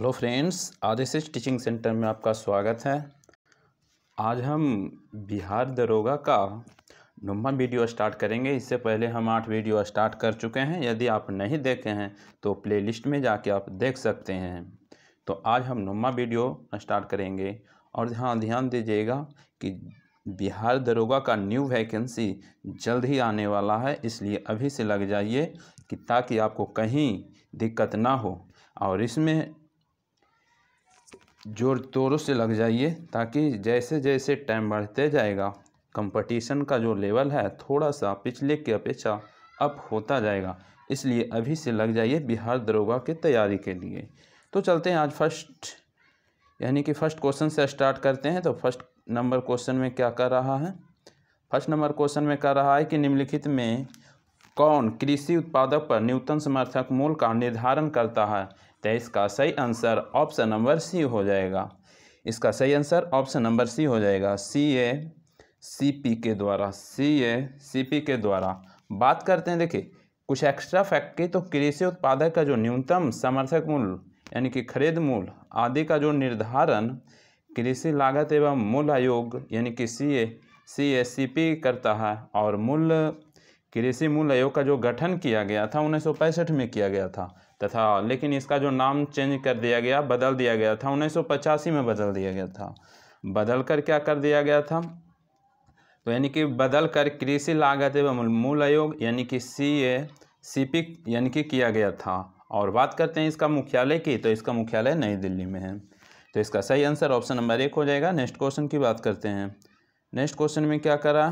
hello friends Adeshish teaching centre में आपका स्वागत है आज हम बिहार दरोगा का नौवा वीडियो स्टार्ट करेंगे इससे पहले हम आठ वीडियो स्टार्ट कर चुके हैं यदि आप नहीं देखे हैं तो प्लेलिस्ट में जाके आप देख सकते हैं तो आज हम नौवा वीडियो स्टार्ट करेंगे और हाँ ध्यान दीजिएगा कि बिहार दरोगा का न्यू वैकेंसी जल्द ही आने वाला है इसलिए अभी से लग जाइए कि ताकि आपको कहीं दिक्कत ना हो और इसमें जोर तोरों से लग जाइए ताकि जैसे जैसे टाइम बढ़ते जाएगा कंपटीशन का जो लेवल है थोड़ा सा पिछले की अपेक्षा अप होता जाएगा इसलिए अभी से लग जाइए बिहार दरोगा की तैयारी के लिए तो चलते हैं आज फर्स्ट यानी कि फर्स्ट क्वेश्चन से स्टार्ट करते हैं तो फर्स्ट नंबर क्वेश्चन में क्या कर रहा है फर्स्ट नंबर क्वेश्चन में कह रहा है कि निम्नलिखित में कौन कृषि उत्पादक पर न्यूनतम समर्थक मूल्य का निर्धारण करता है तो इसका सही आंसर ऑप्शन नंबर सी हो जाएगा इसका सही आंसर ऑप्शन नंबर सी हो जाएगा सी ए सी पी के द्वारा सी ए सी पी के द्वारा बात करते हैं देखिए कुछ एक्स्ट्रा फैक्ट की तो कृषि उत्पादक का जो न्यूनतम समर्थक मूल्य यानी कि खरीद मूल्य आदि का जो निर्धारण कृषि लागत एवं मूल आयोग यानी कि सी ए सी ए सी पी करता है और मूल्य कृषि मूल आयोग का जो गठन किया गया था उन्नीस में किया गया था तथा लेकिन इसका जो नाम चेंज कर दिया गया बदल दिया गया था उन्नीस में बदल दिया गया था बदल कर क्या कर दिया गया था तो यानी कि बदल कर कृषि लागत एवं मूल आयोग यानी कि सी ए सी पी यानी कि किया गया था और बात करते हैं इसका मुख्यालय की तो इसका मुख्यालय नई दिल्ली में है तो इसका सही आंसर ऑप्शन नंबर एक हो जाएगा नेक्स्ट क्वेश्चन की बात करते हैं नेक्स्ट क्वेश्चन में क्या करा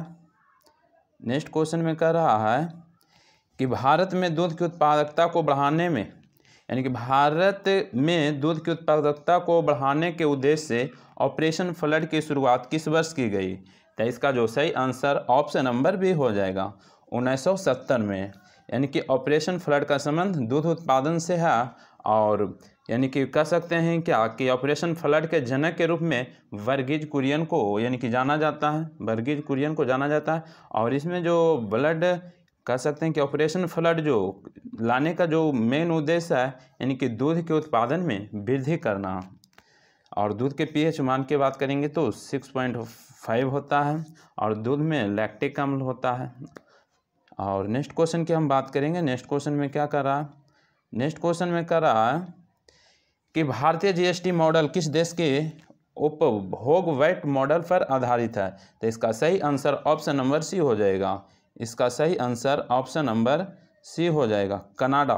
नेक्स्ट क्वेश्चन में कह रहा है कि भारत में दूध की उत्पादकता को बढ़ाने में यानी कि भारत में दूध की उत्पादकता को बढ़ाने के उद्देश्य से ऑपरेशन फ्लड की शुरुआत किस वर्ष की गई तो इसका जो सही आंसर ऑप्शन नंबर भी हो जाएगा 1970 में यानी कि ऑपरेशन फ्लड का संबंध दूध उत्पादन से है और यानी कि कह सकते हैं क्या कि ऑपरेशन फ्लड के जनक के रूप में वर्गीज कुरियन को यानी कि जाना जाता है वर्गीज कुरियन को जाना जाता है और इसमें जो ब्लड कह सकते हैं कि ऑपरेशन फ्लड जो लाने का जो मेन उद्देश्य है यानी कि दूध के उत्पादन में वृद्धि करना और दूध के पीएच मान की बात करेंगे तो सिक्स पॉइंट फाइव होता है और दूध में लैक्टिक अम्ल होता है और नेक्स्ट क्वेश्चन की हम बात करेंगे नेक्स्ट क्वेश्चन में क्या कर रहा है नेक्स्ट क्वेश्चन में कर रहा है कि भारतीय जीएसटी मॉडल किस देश के उपभोग वैट मॉडल पर आधारित है तो इसका सही आंसर ऑप्शन नंबर सी हो जाएगा इसका सही आंसर ऑप्शन नंबर सी हो जाएगा कनाडा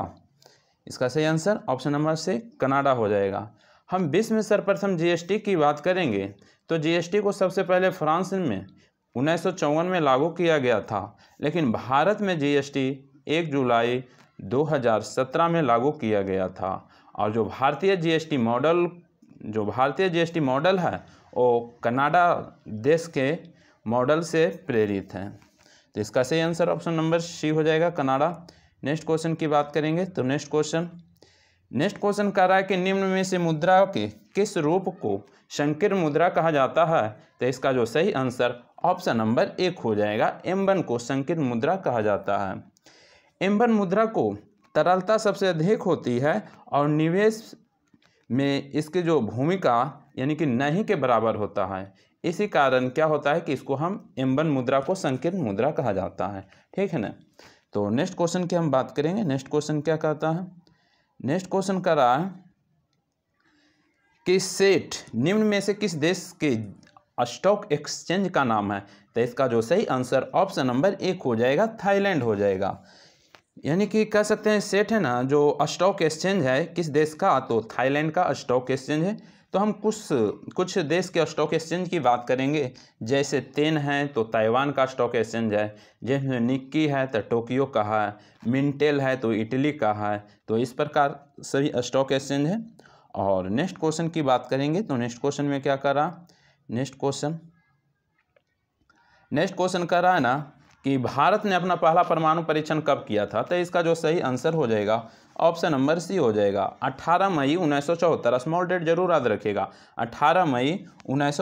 इसका सही answer option number C Canada हो जाएगा हम विश्व में सर्वप्रथम जीएसटी की बात करेंगे तो जीएसटी को सबसे पहले फ्रांस में उन्नीस में लागू किया गया था लेकिन भारत में जीएसटी 1 जुलाई 2017 में लागू किया गया था और जो भारतीय जीएसटी मॉडल जो भारतीय जीएसटी मॉडल है वो कनाडा देश के मॉडल से प्रेरित हैं तो इसका सही आंसर ऑप्शन नंबर सी हो जाएगा कनाडा नेक्स्ट क्वेश्चन की बात करेंगे तो नेक्स्ट क्वेश्चन नेक्स्ट क्वेश्चन कह रहा है कि निम्न में से मुद्रा के किस रूप को संकीर्ण मुद्रा कहा जाता है तो इसका जो सही आंसर ऑप्शन नंबर एक हो जाएगा एम्बन को संकीर्ण मुद्रा कहा जाता है एम्बन मुद्रा को तरलता सबसे अधिक होती है और निवेश में इसकी जो भूमिका यानी कि नहीं के बराबर होता है इसी कारण क्या होता है कि इसको हम एम्बन मुद्रा को संकीर्ण मुद्रा कहा जाता है ठीक है ना तो नेक्स्ट क्वेश्चन की हम बात करेंगे नेक्स्ट क्वेश्चन क्या कहता है नेक्स्ट क्वेश्चन कर रहा है कि सेठ निम्न में से किस देश के स्टॉक एक्सचेंज का नाम है तो इसका जो सही आंसर ऑप्शन नंबर एक हो जाएगा थाईलैंड हो जाएगा यानी कि कह सकते हैं सेठ है ना जो स्टॉक एक्सचेंज है किस देश का तो थाईलैंड का स्टॉक एक्सचेंज है तो हम कुछ कुछ देश के स्टॉक एक्सचेंज की बात करेंगे जैसे तेन है तो ताइवान का स्टॉक एक्सचेंज है जैसे निक्की है तो टोक्यो का है मिनटेल है तो इटली का है तो इस प्रकार सभी स्टॉक एक्सचेंज है और नेक्स्ट क्वेश्चन की बात करेंगे तो नेक्स्ट क्वेश्चन में क्या करा नेक्स्ट क्वेश्चन नेक्स्ट क्वेश्चन कर रहा है ना कि भारत ने अपना पहला परमाणु परीक्षण कब किया था तो इसका जो सही आंसर हो जाएगा ऑप्शन नंबर सी हो जाएगा 18 मई उन्नीस स्मॉल डेट जरूर याद रखिएगा 18 मई उन्नीस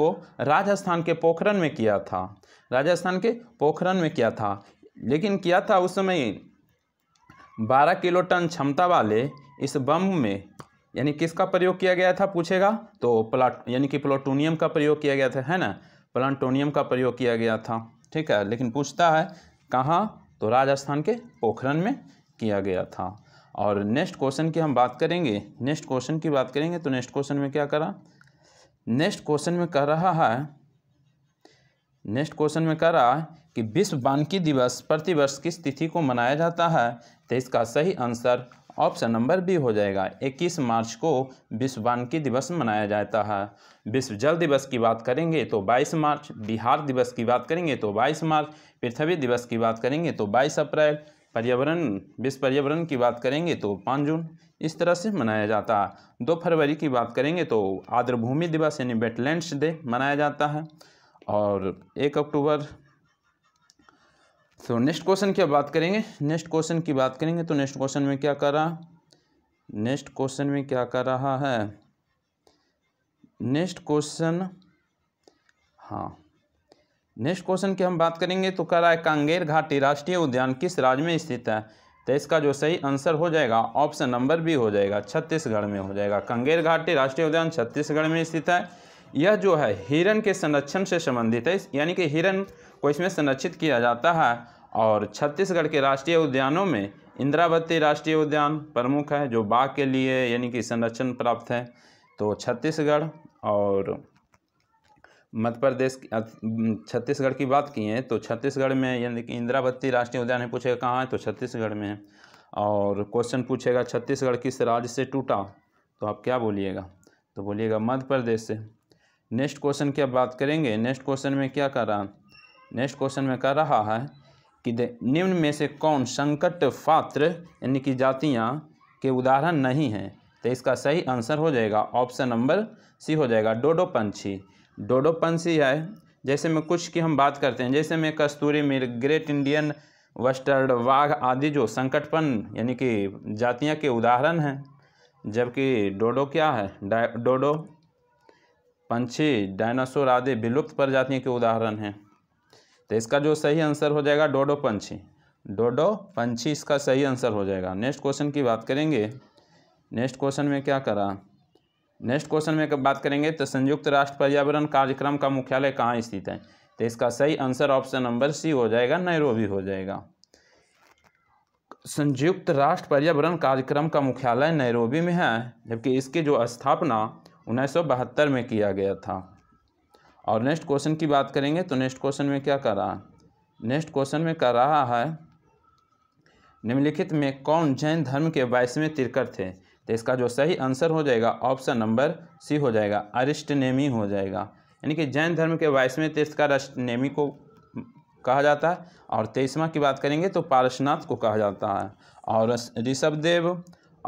को राजस्थान के पोखरन में किया था राजस्थान के पोखरन में किया था लेकिन किया था उस समय 12 किलो टन क्षमता वाले इस बम में यानी किसका प्रयोग किया गया था पूछेगा तो प्लाट यानी कि प्लोटोनियम का प्रयोग किया गया था है ना प्लाटोनियम का प्रयोग किया गया था ठीक है लेकिन पूछता है कहाँ तो राजस्थान के पोखरन में किया गया था और नेक्स्ट क्वेश्चन की हम बात करेंगे नेक्स्ट क्वेश्चन की बात करेंगे तो नेक्स्ट क्वेश्चन में क्या करा नेक्स्ट क्वेश्चन में कह रहा है नेक्स्ट क्वेश्चन में कह रहा है कि विश्व बानकी दिवस प्रतिवर्ष किस तिथि को मनाया जाता है तो इसका सही आंसर ऑप्शन नंबर बी हो जाएगा 21 मार्च को विश्व वानकी दिवस मनाया जाता है विश्व जल दिवस की बात करेंगे तो 22 मार्च बिहार दिवस की बात करेंगे तो 22 मार्च पृथ्वी दिवस की बात करेंगे तो 22 अप्रैल पर्यावरण विश्व पर्यावरण की बात करेंगे तो पाँच जून इस तरह से मनाया जाता है दो फरवरी की बात करेंगे तो आर्द्रभूमि दिवस यानी वेटलैंड्स डे मनाया जाता है और एक अक्टूबर तो नेक्स्ट क्वेश्चन की बात करेंगे नेक्स्ट क्वेश्चन की बात करेंगे तो नेक्स्ट क्वेश्चन में क्या कर रहा नेक्स्ट क्वेश्चन में क्या कर रहा है नेक्स्ट क्वेश्चन हाँ नेक्स्ट क्वेश्चन की हम बात करेंगे तो कह रहा है कांगेर घाटी राष्ट्रीय उद्यान किस राज्य में स्थित है तो इसका जो सही आंसर हो जाएगा ऑप्शन नंबर बी हो जाएगा छत्तीसगढ़ में हो जाएगा कांगेर घाटी राष्ट्रीय उद्यान छत्तीसगढ़ में स्थित है यह जो है हिरण के संरक्षण से संबंधित है यानी कि हिरण को इसमें संरक्षित किया जाता है और छत्तीसगढ़ के राष्ट्रीय उद्यानों में इंद्रावती राष्ट्रीय उद्यान प्रमुख है जो बाघ के लिए यानी कि संरक्षण प्राप्त है तो छत्तीसगढ़ और मध्य प्रदेश छत्तीसगढ़ की बात की है तो छत्तीसगढ़ में यानी कि इंदिरावती राष्ट्रीय उद्यान है पूछेगा कहाँ है तो छत्तीसगढ़ में है और क्वेश्चन पूछेगा छत्तीसगढ़ किस राज्य से टूटा तो आप क्या बोलिएगा तो बोलिएगा मध्य प्रदेश से नेक्स्ट क्वेश्चन की बात करेंगे नेक्स्ट क्वेश्चन में क्या कर रहा नेक्स्ट क्वेश्चन में कर रहा है कि निम्न में से कौन संकट पात्र यानी कि जातियाँ के उदाहरण नहीं हैं तो इसका सही आंसर हो जाएगा ऑप्शन नंबर सी हो जाएगा डोडो पंछी डोडोपंसी है जैसे में कुछ की हम बात करते हैं जैसे में कस्तूरी मिल ग्रेट इंडियन वस्टर्ड वाघ आदि जो संकटपन यानी कि जातियाँ के उदाहरण हैं जबकि डोडो क्या है डोडो पंछी डायनासोर आदि विलुप्त प्रजातियों के उदाहरण हैं तो इसका जो सही आंसर हो जाएगा डोडो पंछी डोडो पंछी इसका सही आंसर हो जाएगा नेक्स्ट क्वेश्चन की बात करेंगे नेक्स्ट क्वेश्चन में क्या करा नेक्स्ट क्वेश्चन में बात करेंगे तो संयुक्त राष्ट्र पर्यावरण कार्यक्रम का मुख्यालय कहाँ स्थित है तो इसका सही आंसर ऑप्शन नंबर सी हो जाएगा नैरोबी हो जाएगा संयुक्त राष्ट्र पर्यावरण कार्यक्रम का मुख्यालय नैरोबी में है जबकि इसकी जो स्थापना उन्नीस में किया गया था और नेक्स्ट क्वेश्चन की बात करेंगे तो नेक्स्ट क्वेश्चन में क्या कर रहा है नेक्स्ट क्वेश्चन में कर रहा है निम्नलिखित में कौन जैन धर्म के बाईसवें तिरकर थे तो इसका जो सही आंसर हो जाएगा ऑप्शन नंबर सी हो जाएगा अरिष्टनेमी हो जाएगा यानी कि जैन धर्म के बाईसवें तीर्थ का नेमी को कहा जाता है और तेईसवा की बात करेंगे तो पारसनाथ को कहा जाता है और ऋषभदेव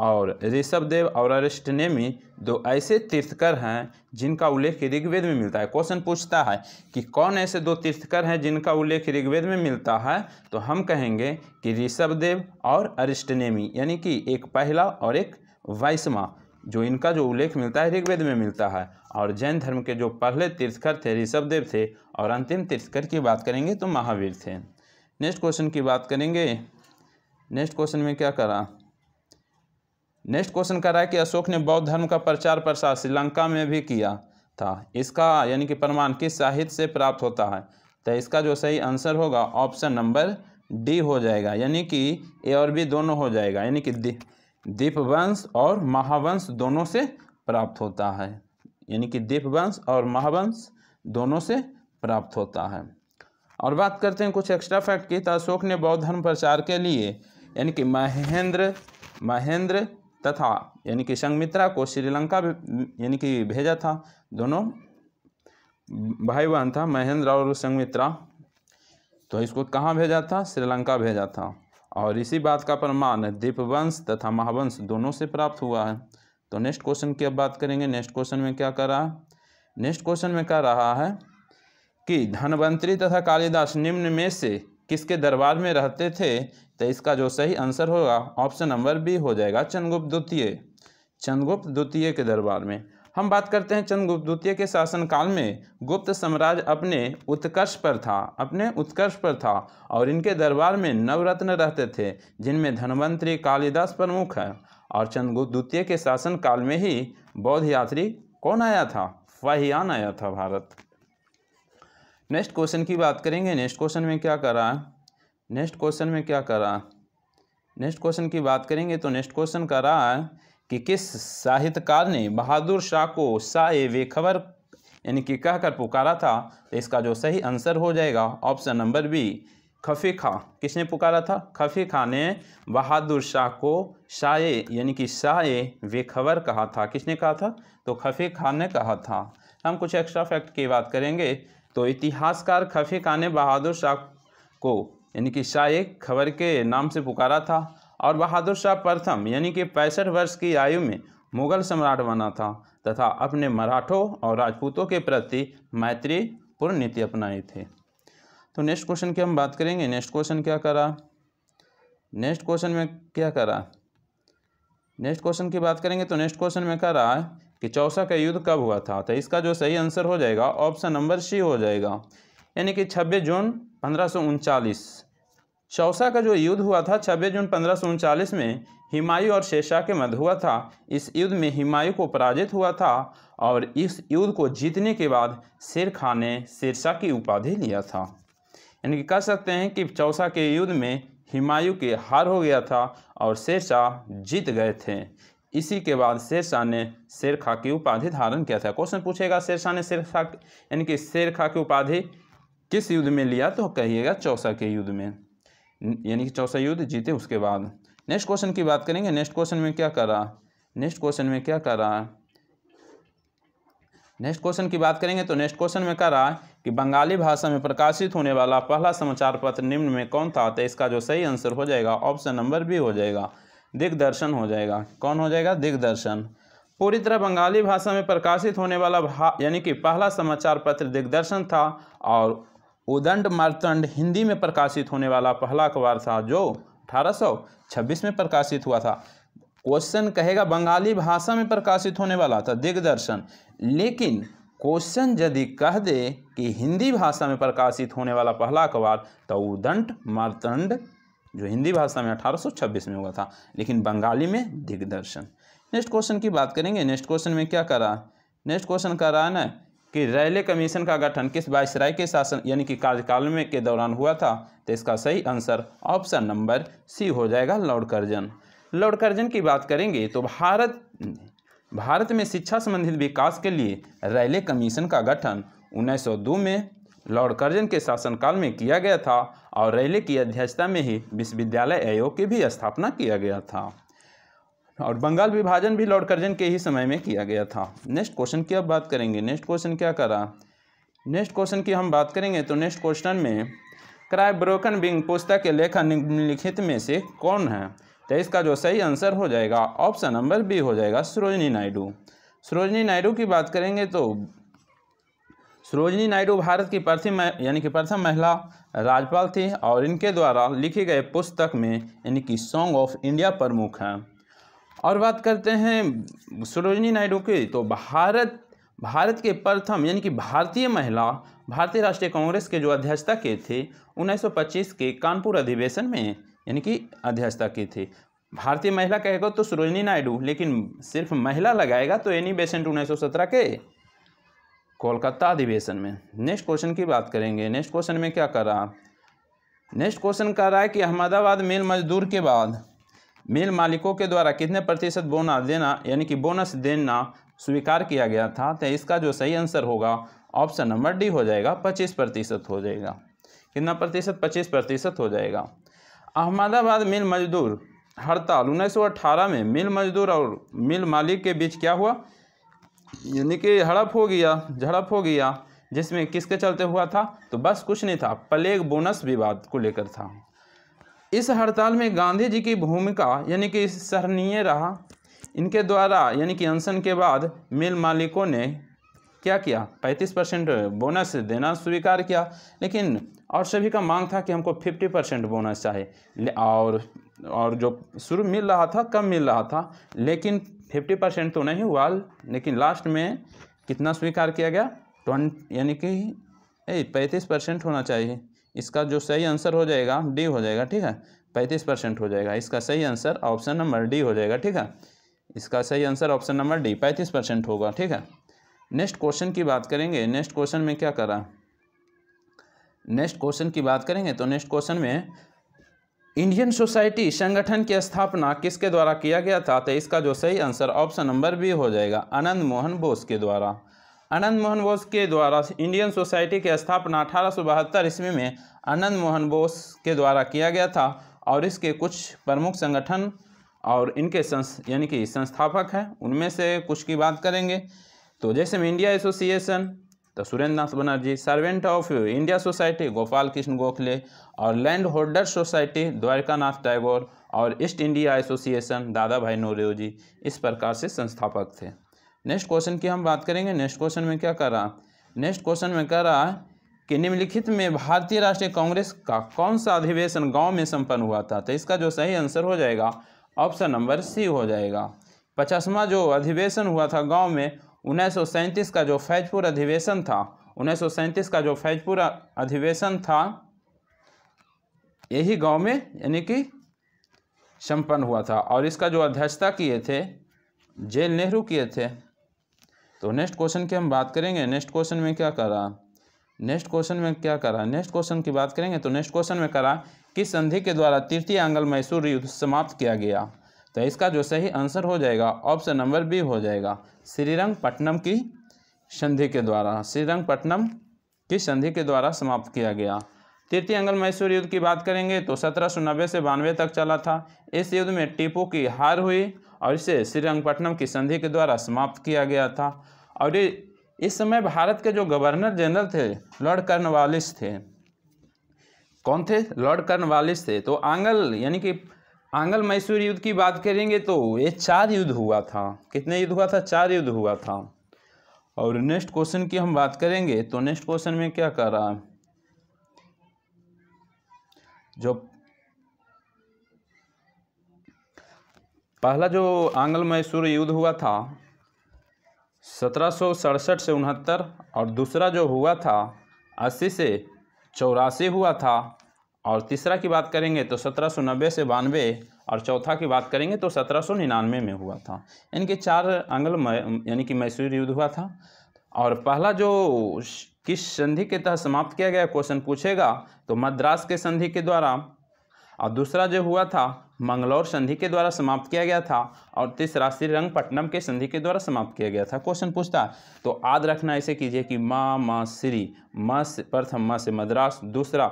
और ऋषभदेव और अरिष्टनेमी दो ऐसे तीर्थकर हैं जिनका उल्लेख ऋग्वेद में मिलता है क्वेश्चन पूछता है कि कौन ऐसे दो तीर्थकर हैं जिनका उल्लेख ऋग्वेद में मिलता है तो हम कहेंगे कि ऋषभदेव और अरिष्टनेमी यानी कि एक पहला और एक बाईसवा जो इनका जो उल्लेख मिलता है ऋग्वेद में मिलता है और जैन धर्म के जो पहले तीर्थकर थे ऋषभदेव थे और अंतिम तीर्थकर की बात करेंगे तो महावीर थे नेक्स्ट क्वेश्चन की बात करेंगे नेक्स्ट क्वेश्चन में क्या करा नेक्स्ट क्वेश्चन कह रहा है कि अशोक ने बौद्ध धर्म का प्रचार प्रसार श्रीलंका में भी किया था इसका यानी कि प्रमाण किस साहित्य से प्राप्त होता है तो इसका जो सही आंसर होगा ऑप्शन नंबर डी हो जाएगा यानी कि ए और बी दोनों हो जाएगा यानी कि दीपवंश और महावंश दोनों से प्राप्त होता है यानी कि दीपवंश और महावंश दोनों से प्राप्त होता है और बात करते हैं कुछ एक्स्ट्रा फैक्ट की तो अशोक ने बौद्ध धर्म प्रचार के लिए यानी कि महेंद्र महेंद्र तथा यानी कि संगमित्रा को श्रीलंका यानी कि भेजा था दोनों भाई बहन था महेंद्र और संगमित्रा तो इसको कहाँ भेजा था श्रीलंका भेजा था और इसी बात का प्रमाण दीपवंश तथा महावंश दोनों से प्राप्त हुआ है तो नेक्स्ट क्वेश्चन की अब बात करेंगे नेक्स्ट क्वेश्चन में क्या कर रहा है नेक्स्ट क्वेश्चन में क्या रहा है कि धनवंतरी तथा कालिदास निम्न में से किसके दरबार में रहते थे तो इसका जो सही आंसर होगा ऑप्शन नंबर बी हो जाएगा चंद्रगुप्त द्वितीय चंद्रगुप्त द्वितीय के दरबार में हम बात करते हैं चंद्रगुप्त द्वितीय के शासनकाल में गुप्त साम्राज्य अपने उत्कर्ष पर था अपने उत्कर्ष पर था और इनके दरबार में नवरत्न रहते थे जिनमें धनवंतरी कालिदास प्रमुख है और चंद्रगुप्त द्वितीय के शासनकाल में ही बौद्ध यात्री कौन आया था फाहियान आया था भारत नेक्स्ट क्वेश्चन की बात करेंगे नेक्स्ट क्वेश्चन में क्या करा नेक्स्ट क्वेश्चन में क्या करा नेक्स्ट क्वेश्चन की बात करेंगे तो नेक्स्ट क्वेश्चन करा है कि किस साहित्यकार ने बहादुर शाह को शाह बेखबर यानी कि कहकर पुकारा था तो इसका जो सही आंसर हो जाएगा option number B Khafi Khan किसने पुकारा था खफ़ी खां ने बहादुर शाह को शाये यानी कि शाये बेखबर कहा था किसने कहा था तो खफ़ी खां ने कहा था हम कुछ एक्स्ट्रा फैक्ट की बात करेंगे तो इतिहासकार खफ़ी खां ने बहादुर शाह को यानी कि शाये खबर के नाम से पुकारा था और बहादुर शाह प्रथम यानी कि पैंसठ वर्ष की आयु में मुगल सम्राट बना था तथा अपने मराठों और राजपूतों के प्रति मैत्रीपूर्ण नीति अपनाई थी तो नेक्स्ट क्वेश्चन की हम बात करेंगे नेक्स्ट क्वेश्चन क्या करा नेक्स्ट क्वेश्चन में क्या करा नेक्स्ट क्वेश्चन की बात करेंगे तो नेक्स्ट क्वेश्चन में रहा है कि चौसा का युद्ध कब हुआ था तो इसका जो सही आंसर हो जाएगा ऑप्शन नंबर सी हो जाएगा यानी कि 26 जून पंद्रह चौसा का जो युद्ध हुआ था छब्बीस जून पंद्रह में हिमायू और शेषा के मध्य हुआ था इस युद्ध में हिमायू को पराजित हुआ था और इस युद्ध को जीतने के बाद शेर खान ने शेरशाह की उपाधि लिया था यानी कि कह सकते हैं कि चौसा के युद्ध में हिमायू के हार हो गया था और शेरशाह जीत गए थे इसी के बाद शेरशाह ने शेर की उपाधि धारण किया था क्वेश्चन पूछेगा शेरशाह ने शेर यानी कि शेर की उपाधि किस युद्ध में लिया तो कहिएगा चौसा के युद्ध में यानी कि चौसा युद्ध जीते उसके बाद नेक्स्ट क्वेश्चन की बात करेंगे नेक्स्ट क्वेश्चन में क्या करा नेक्स्ट क्वेश्चन में क्या कर रहा नेक्स्ट क्वेश्चन की बात करेंगे तो नेक्स्ट क्वेश्चन में रहा है कि बंगाली भाषा में प्रकाशित होने वाला पहला समाचार पत्र निम्न में कौन था तो इसका जो सही आंसर हो जाएगा ऑप्शन नंबर बी हो जाएगा दिग्दर्शन हो जाएगा कौन हो जाएगा दिग्दर्शन पूरी तरह बंगाली भाषा में प्रकाशित होने वाला यानी कि पहला समाचार पत्र दिग्दर्शन था और उदंड मारतंड हिंदी में प्रकाशित होने वाला पहला अखबार था जो 1826 में प्रकाशित हुआ था क्वेश्चन कहेगा बंगाली भाषा में प्रकाशित होने वाला था दिग्दर्शन लेकिन क्वेश्चन यदि कह दे कि हिंदी भाषा में प्रकाशित होने वाला पहला अखबार तो उदंड मारतंड जो हिंदी भाषा में 1826 में हुआ था लेकिन बंगाली में दिग्दर्शन नेक्स्ट क्वेश्चन की बात करेंगे नेक्स्ट क्वेश्चन में क्या करा नेक्स्ट क्वेश्चन कह रहा है ना कि रैले कमीशन का गठन किस वायसराय के शासन यानी कि कार्यकाल में के दौरान हुआ था तो इसका सही आंसर ऑप्शन नंबर सी हो जाएगा लॉर्ड कर्जन लॉर्ड कर्जन की बात करेंगे तो भारत भारत में शिक्षा संबंधित विकास के लिए रैले कमीशन का गठन 1902 में लॉर्ड कर्जन के शासनकाल में किया गया था और रैले की अध्यक्षता में ही विश्वविद्यालय आयोग की भी स्थापना किया गया था और बंगाल विभाजन भी लॉर्ड कर्जन के ही समय में किया गया था नेक्स्ट क्वेश्चन की अब बात करेंगे नेक्स्ट क्वेश्चन क्या करा नेक्स्ट क्वेश्चन की हम बात करेंगे तो नेक्स्ट क्वेश्चन में क्राय ब्रोकन बिंग पुस्तक के लेखन निम्नलिखित में से कौन है तो इसका जो सही आंसर हो जाएगा ऑप्शन नंबर बी हो जाएगा सरोजनी नायडू सरोजनी नायडू की बात करेंगे तो सरोजनी नायडू भारत की प्रथम यानी कि प्रथम महिला राज्यपाल थी और इनके द्वारा लिखे गए पुस्तक में यानी कि सॉन्ग ऑफ इंडिया प्रमुख हैं और बात करते हैं सरोजनी नायडू की तो भारत भारत के प्रथम यानी कि भारतीय महिला भारतीय राष्ट्रीय कांग्रेस के जो अध्यक्षता के थे 1925 के कानपुर अधिवेशन में यानी कि अध्यक्षता की थी भारतीय महिला कहेगा तो सरोजनी नायडू लेकिन सिर्फ महिला लगाएगा तो एनी बेसेंट 1917 के कोलकाता अधिवेशन में नेक्स्ट क्वेश्चन की बात करेंगे नेक्स्ट क्वेश्चन में क्या कर रहा नेक्स्ट क्वेश्चन कर रहा है कि अहमदाबाद मेल मजदूर के बाद मिल मालिकों के द्वारा कितने प्रतिशत बोनस देना यानी कि बोनस देना स्वीकार किया गया था तो इसका जो सही आंसर होगा ऑप्शन नंबर डी हो जाएगा पच्चीस प्रतिशत हो जाएगा कितना प्रतिशत पच्चीस प्रतिशत हो जाएगा अहमदाबाद मिल मजदूर हड़ताल अट्ठारह में मिल मजदूर और मिल मालिक के बीच क्या हुआ यानी कि हड़प हो गया झड़प हो गया जिसमें किसके चलते हुआ था तो बस कुछ नहीं था प्लेग बोनस विवाद को लेकर था इस हड़ताल में गांधी जी की भूमिका यानी कि सराहनीय रहा इनके द्वारा यानी कि अनशन के बाद मिल मालिकों ने क्या किया 35 परसेंट बोनस देना स्वीकार किया लेकिन और सभी का मांग था कि हमको 50 परसेंट बोनस चाहिए और और जो शुरू मिल रहा था कम मिल रहा था लेकिन 50 परसेंट तो नहीं हुआ लेकिन लास्ट में कितना स्वीकार किया गया ट्वेंट यानी कि पैंतीस परसेंट होना चाहिए इसका जो सही आंसर हो जाएगा डी हो जाएगा ठीक है पैंतीस परसेंट हो जाएगा इसका सही आंसर ऑप्शन नंबर डी हो जाएगा ठीक है इसका सही आंसर ऑप्शन नंबर डी पैंतीस परसेंट होगा ठीक है नेक्स्ट क्वेश्चन की बात करेंगे नेक्स्ट क्वेश्चन में क्या करा नेक्स्ट क्वेश्चन की बात करेंगे तो नेक्स्ट क्वेश्चन में इंडियन सोसाइटी संगठन की स्थापना किसके द्वारा किया गया था तो इसका जो सही आंसर ऑप्शन नंबर बी हो जाएगा आनंद मोहन बोस के द्वारा आनंद मोहन बोस के द्वारा इंडियन सोसाइटी की स्थापना अठारह ईस्वी में आनंद मोहन बोस के द्वारा किया गया था और इसके कुछ प्रमुख संगठन और इनके संस यानी कि संस्थापक हैं उनमें से कुछ की बात करेंगे तो जैसे में इंडिया एसोसिएशन तो Surendra Nath Banerjee servant of India society Gopal Krishna Gokhale और land holder society Dwarka Nath Tagore और ईस्ट इंडिया एसोसिएशन दादा भाई नोरेव जी इस प्रकार से संस्थापक थे नेक्स्ट क्वेश्चन की हम बात करेंगे नेक्स्ट क्वेश्चन में क्या कर रहा नेक्स्ट क्वेश्चन में कह रहा है कि निम्नलिखित में भारतीय राष्ट्रीय कांग्रेस का कौन सा अधिवेशन गांव में संपन्न हुआ था तो इसका जो सही आंसर हो जाएगा ऑप्शन नंबर सी हो जाएगा पचासवा जो अधिवेशन हुआ था गांव में उन्नीस का जो फैजपुर अधिवेशन था उन्नीस का जो फैजपुर अधिवेशन था यही गांव में यानी कि संपन्न हुआ था और इसका जो अध्यक्षता किए थे जे नेहरू किए थे तो नेक्स्ट क्वेश्चन की हम बात करेंगे नेक्स्ट क्वेश्चन में क्या करा नेक्स्ट क्वेश्चन में क्या करा नेक्स्ट क्वेश्चन की बात करेंगे तो नेक्स्ट क्वेश्चन में करा किस संधि के द्वारा तृतीय आंगल मैसूर युद्ध समाप्त किया गया तो इसका जो सही आंसर हो जाएगा ऑप्शन नंबर बी हो जाएगा श्रीरंगपट्टनम की संधि के द्वारा श्रीरंगपट्टनम की संधि के द्वारा समाप्त किया गया तृतीय अंगल मैसूर युद्ध की बात करेंगे तो सत्रह से बानवे तक चला था इस युद्ध में टीपू की हार हुई और इसे श्रीरंगपट्टनम की संधि के द्वारा समाप्त किया गया था और इस समय भारत के जो गवर्नर जनरल थे लॉर्ड कर्नवालिस थे कौन थे लॉर्ड कर्नवालिस थे तो आंगल यानी कि आंगल मैसूर युद्ध की बात करेंगे तो ये चार युद्ध हुआ था कितने युद्ध हुआ था चार युद्ध हुआ था और नेक्स्ट क्वेश्चन की हम बात करेंगे तो नेक्स्ट क्वेश्चन में क्या कह रहा है जो पहला जो आंग्ल मैसूर युद्ध हुआ था सत्रह से उनहत्तर और दूसरा जो हुआ था अस्सी से चौरासी हुआ था और तीसरा की बात करेंगे तो सत्रह नब्बे से बानवे और चौथा की बात करेंगे तो सत्रह निन्यानवे में हुआ था इनके चार आंग्ल यानी कि मैसूर युद्ध हुआ था और पहला जो किस संधि के तहत समाप्त किया गया क्वेश्चन पूछेगा तो मद्रास के संधि के द्वारा और दूसरा जो हुआ था मंगलौर संधि के द्वारा समाप्त किया गया था और तीसरा श्रीरंगपट्टनम के संधि के द्वारा समाप्त किया गया था क्वेश्चन पूछता है तो याद रखना इसे कीजिए कि माँ माँ श्री माँ से प्रथम माँ से मद्रास दूसरा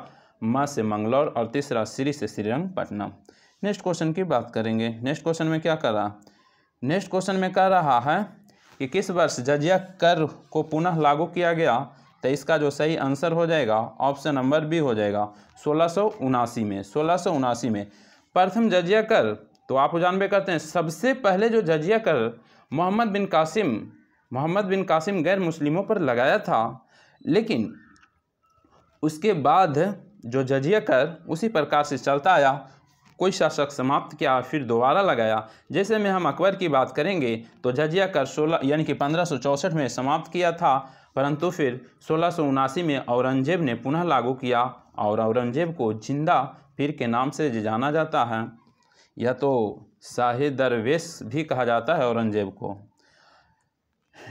माँ से मंगलौर और तीसरा श्री से श्रीरंगपट्टनम नेक्स्ट क्वेश्चन की बात करेंगे नेक्स्ट क्वेश्चन में क्या कर रहा नेक्स्ट क्वेश्चन में कह रहा है कि किस वर्ष जजिया कर को पुनः लागू किया गया तो इसका जो सही आंसर हो जाएगा ऑप्शन नंबर बी हो जाएगा सोलह में सोलह में प्रथम जजिया कर तो आप जानबे करते हैं सबसे पहले जो जजिया कर मोहम्मद बिन कासिम मोहम्मद बिन कासिम गैर मुस्लिमों पर लगाया था लेकिन उसके बाद जो जजिया कर उसी प्रकार से चलता आया कोई शासक समाप्त किया फिर दोबारा लगाया जैसे में हम अकबर की बात करेंगे तो जजिया कर सोलह यानी कि पंद्रह में समाप्त किया था परंतु फिर सोलह में औरंगजेब ने पुनः लागू किया और औरंगजेब को जिंदा पीर के नाम से जाना जाता है या तो शाही दरवेश भी कहा जाता है औरंगजेब को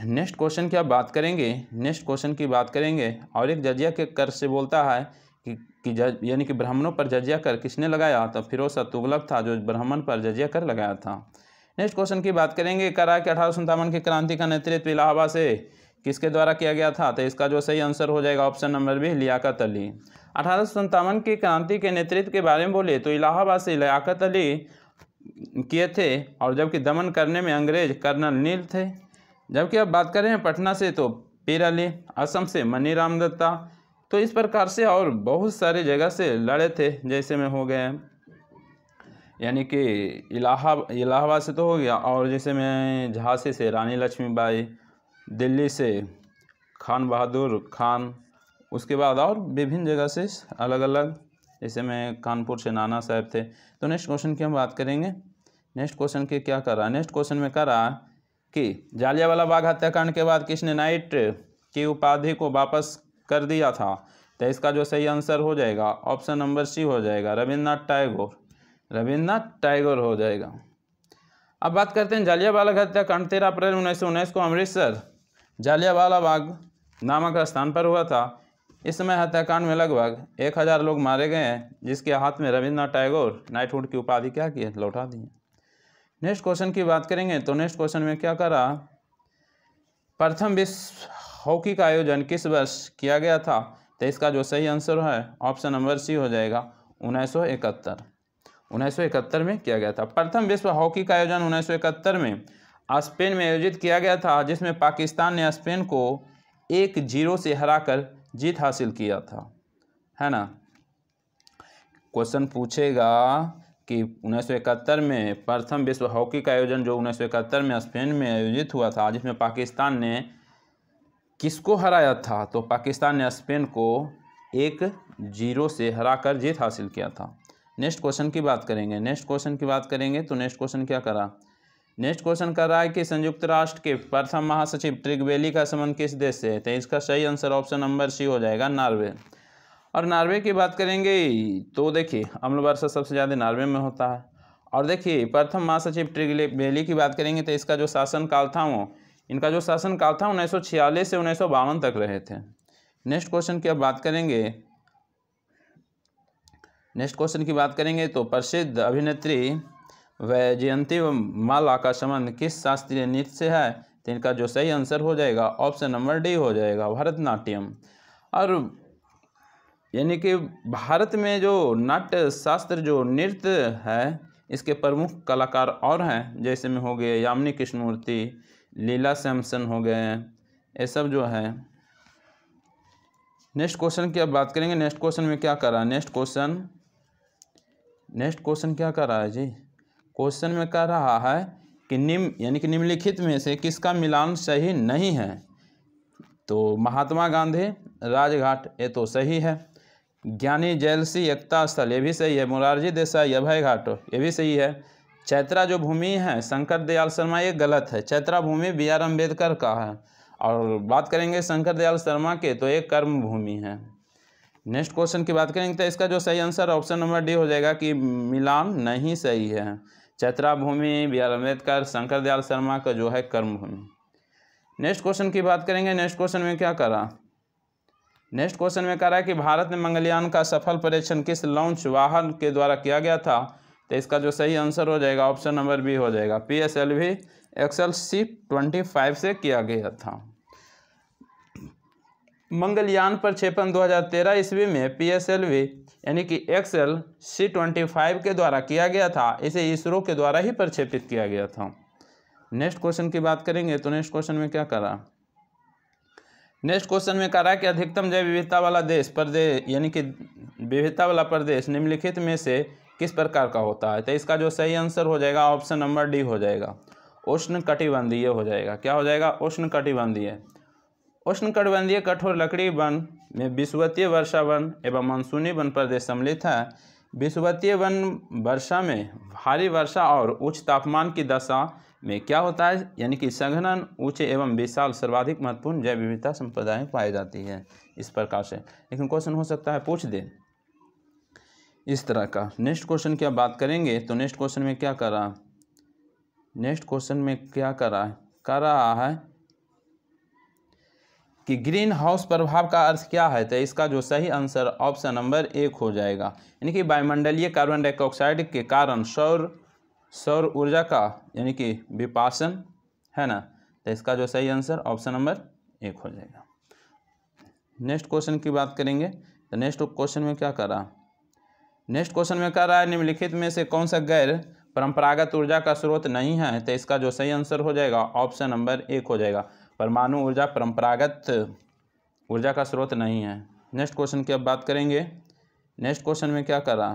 नेक्स्ट क्वेश्चन की आप बात करेंगे नेक्स्ट क्वेश्चन की बात करेंगे और एक जजिया के कर से बोलता है कि, कि जज यानी कि ब्राह्मणों पर जजिया कर किसने लगाया तो फिरोज शाह तुगलक था जो ब्राह्मण पर जजिया कर लगाया था नेक्स्ट क्वेश्चन की बात करेंगे करा के अठारह की क्रांति का नेतृत्व इलाहाबाद से किसके द्वारा किया गया था तो इसका जो सही आंसर हो जाएगा option number B Liaquat Ali अठारह की क्रांति के नेतृत्व के बारे में बोले तो इलाहाबाद से लियाकत अली किए थे और जबकि दमन करने में अंग्रेज कर्नल नील थे जबकि अब बात करें पटना से तो पीर अली असम से मनी राम दत्ता तो इस प्रकार से और बहुत सारे जगह से लड़े थे जैसे में हो गए यानी कि इलाहाबाद इलाहाबाद से तो हो गया और जैसे में झांसी से रानी लक्ष्मीबाई दिल्ली से खान बहादुर खान उसके बाद और विभिन्न जगह से अलग अलग जैसे में कानपुर से नाना साहब थे तो नेक्स्ट क्वेश्चन की हम बात करेंगे नेक्स्ट क्वेश्चन के क्या करा नेक्स्ट क्वेश्चन में करा कि जालियावाला बाग हत्याकांड के बाद किसने नाइट की उपाधि को वापस कर दिया था तो इसका जो सही आंसर हो जाएगा ऑप्शन नंबर सी हो जाएगा रविन्द्रनाथ टैगोर रविन्द्रनाथ टैगोर हो जाएगा अब बात करते हैं जालियावाला हत्याकांड तेरह अप्रैल उन्नीस सौ उन्नीस को अमृतसर जालियावाला बाग नामक स्थान पर हुआ था इस समय हत्याकांड में लगभग एक हज़ार लोग मारे गए हैं जिसके हाथ में रविन्द्रनाथ टैगोर नाइटहुड की उपाधि क्या की है लौटा दी नेक्स्ट क्वेश्चन की बात करेंगे तो नेक्स्ट क्वेश्चन में क्या करा प्रथम विश्व हॉकी का आयोजन किस वर्ष किया गया था तो इसका जो सही आंसर है ऑप्शन नंबर सी हो जाएगा उन्नीस सौ इकहत्तर उन्नीस सौ इकहत्तर में किया गया था प्रथम विश्व हॉकी का आयोजन उन्नीस सौ इकहत्तर में स्पेन में आयोजित किया गया था जिसमें पाकिस्तान ने स्पेन को एक जीरो से हराकर जीत हासिल किया था है ना क्वेश्चन पूछेगा कि उन्नीस में प्रथम विश्व हॉकी का आयोजन जो उन्नीस में स्पेन में आयोजित हुआ था जिसमें पाकिस्तान ने किसको हराया था तो पाकिस्तान ने स्पेन को एक जीरो से हराकर जीत हासिल किया था नेक्स्ट क्वेश्चन की बात करेंगे नेक्स्ट क्वेश्चन की बात करेंगे तो नेक्स्ट क्वेश्चन क्या करा नेक्स्ट क्वेश्चन कर रहा है कि संयुक्त राष्ट्र के प्रथम महासचिव ट्रिगवेली का संबंध किस देश से है तो इसका सही आंसर ऑप्शन नंबर सी हो जाएगा नॉर्वे और नॉर्वे की बात करेंगे तो देखिए अम्ल वर्षा सबसे ज़्यादा नॉर्वे में होता है और देखिए प्रथम महासचिव ट्रिगवेली की बात करेंगे तो इसका जो शासनकाल था वो इनका जो शासनकाल था उन्नीस से उन्नीस तक रहे थे नेक्स्ट क्वेश्चन की अब बात करेंगे नेक्स्ट क्वेश्चन की बात करेंगे तो प्रसिद्ध अभिनेत्री वैजयंती माला का संबंध किस शास्त्रीय नृत्य से है तो इनका जो सही आंसर हो जाएगा ऑप्शन नंबर डी हो जाएगा भरतनाट्यम और यानी कि भारत में जो नाट्य शास्त्र जो नृत्य है इसके प्रमुख कलाकार और हैं जैसे में हो गए यामिनी कृष्णमूर्ति लीला सैमसन हो गए ये सब जो है नेक्स्ट क्वेश्चन की अब बात करेंगे नेक्स्ट क्वेश्चन में क्या करा नेक्स्ट क्वेश्चन नेक्स्ट क्वेश्चन क्या करा है जी क्वेश्चन में कह रहा है कि निम्न यानी कि निम्नलिखित में से किसका मिलान सही नहीं है तो महात्मा गांधी राजघाट ये तो सही है ज्ञानी जैलसी एकता स्थल ये भी सही है मुरारजी देसाई अभय घाट ये भी सही है चैत्रा जो भूमि है शंकर दयाल शर्मा ये गलत है चैत्रा भूमि बी आर अम्बेडकर का है और बात करेंगे शंकर दयाल शर्मा के तो एक कर्म भूमि है नेक्स्ट क्वेश्चन की बात करेंगे तो इसका जो सही आंसर ऑप्शन नंबर डी हो जाएगा कि मिलान नहीं सही है चैत्रा भूमि बी आर अम्बेडकर शंकर दयाल शर्मा का जो है कर्मभूमि नेक्स्ट क्वेश्चन की बात करेंगे नेक्स्ट क्वेश्चन में क्या करा नेक्स्ट क्वेश्चन में कह रहा है कि भारत में मंगलयान का सफल परीक्षण किस लॉन्च वाहन के द्वारा किया गया था तो इसका जो सही आंसर हो जाएगा ऑप्शन नंबर बी हो जाएगा P S L V XL C twenty five से किया गया था मंगलयान पर छप्पन 2013 ईस्वी में पी एस एल वी यानी कि एक्सएल सी ट्वेंटी फाइव के द्वारा किया गया था इसे इसरो के द्वारा ही प्रक्षेपित किया गया था नेक्स्ट क्वेश्चन की बात करेंगे तो नेक्स्ट क्वेश्चन में क्या करा नेक्स्ट क्वेश्चन में करा कि अधिकतम जैव विविधता वाला देश प्रदेश यानी कि विविधता वाला प्रदेश निम्नलिखित में से किस प्रकार का होता है तो इसका जो सही आंसर हो जाएगा ऑप्शन नंबर डी हो जाएगा उष्ण कटिबंधीय हो जाएगा क्या हो जाएगा उष्ण कटिबंधीय उष्णकटिबंधीय कठोर लकड़ी वन में विश्ववतीय वर्षा वन एवं मानसूनी वन प्रदेश सम्मिलित है विश्ववतीय वन वर्षा में भारी वर्षा और उच्च तापमान की दशा में क्या होता है यानी कि संघनन ऊंचे एवं विशाल सर्वाधिक महत्वपूर्ण जैव विविधता संप्रदाय पाई जाती है इस प्रकार से लेकिन क्वेश्चन हो सकता है पूछ दे इस तरह का नेक्स्ट क्वेश्चन की बात करेंगे तो नेक्स्ट क्वेश्चन में क्या कर रहा नेक्स्ट क्वेश्चन में क्या कर रहा है कर रहा है कि ग्रीन हाउस प्रभाव का अर्थ क्या है तो इसका जो सही आंसर ऑप्शन नंबर एक हो जाएगा यानी कि वायुमंडलीय कार्बन डाइऑक्साइड के कारण सौर सौर ऊर्जा का यानी कि विपासन है ना तो इसका जो सही आंसर ऑप्शन नंबर एक हो जाएगा नेक्स्ट क्वेश्चन की बात करेंगे तो नेक्स्ट क्वेश्चन में क्या कर रहा नेक्स्ट क्वेश्चन में कह रहा है निम्नलिखित में से कौन सा गैर परंपरागत ऊर्जा का स्रोत नहीं है तो इसका जो सही आंसर हो जाएगा ऑप्शन नंबर एक हो जाएगा परमाणु ऊर्जा परंपरागत ऊर्जा का स्रोत नहीं है नेक्स्ट क्वेश्चन की अब बात करेंगे नेक्स्ट क्वेश्चन में क्या करा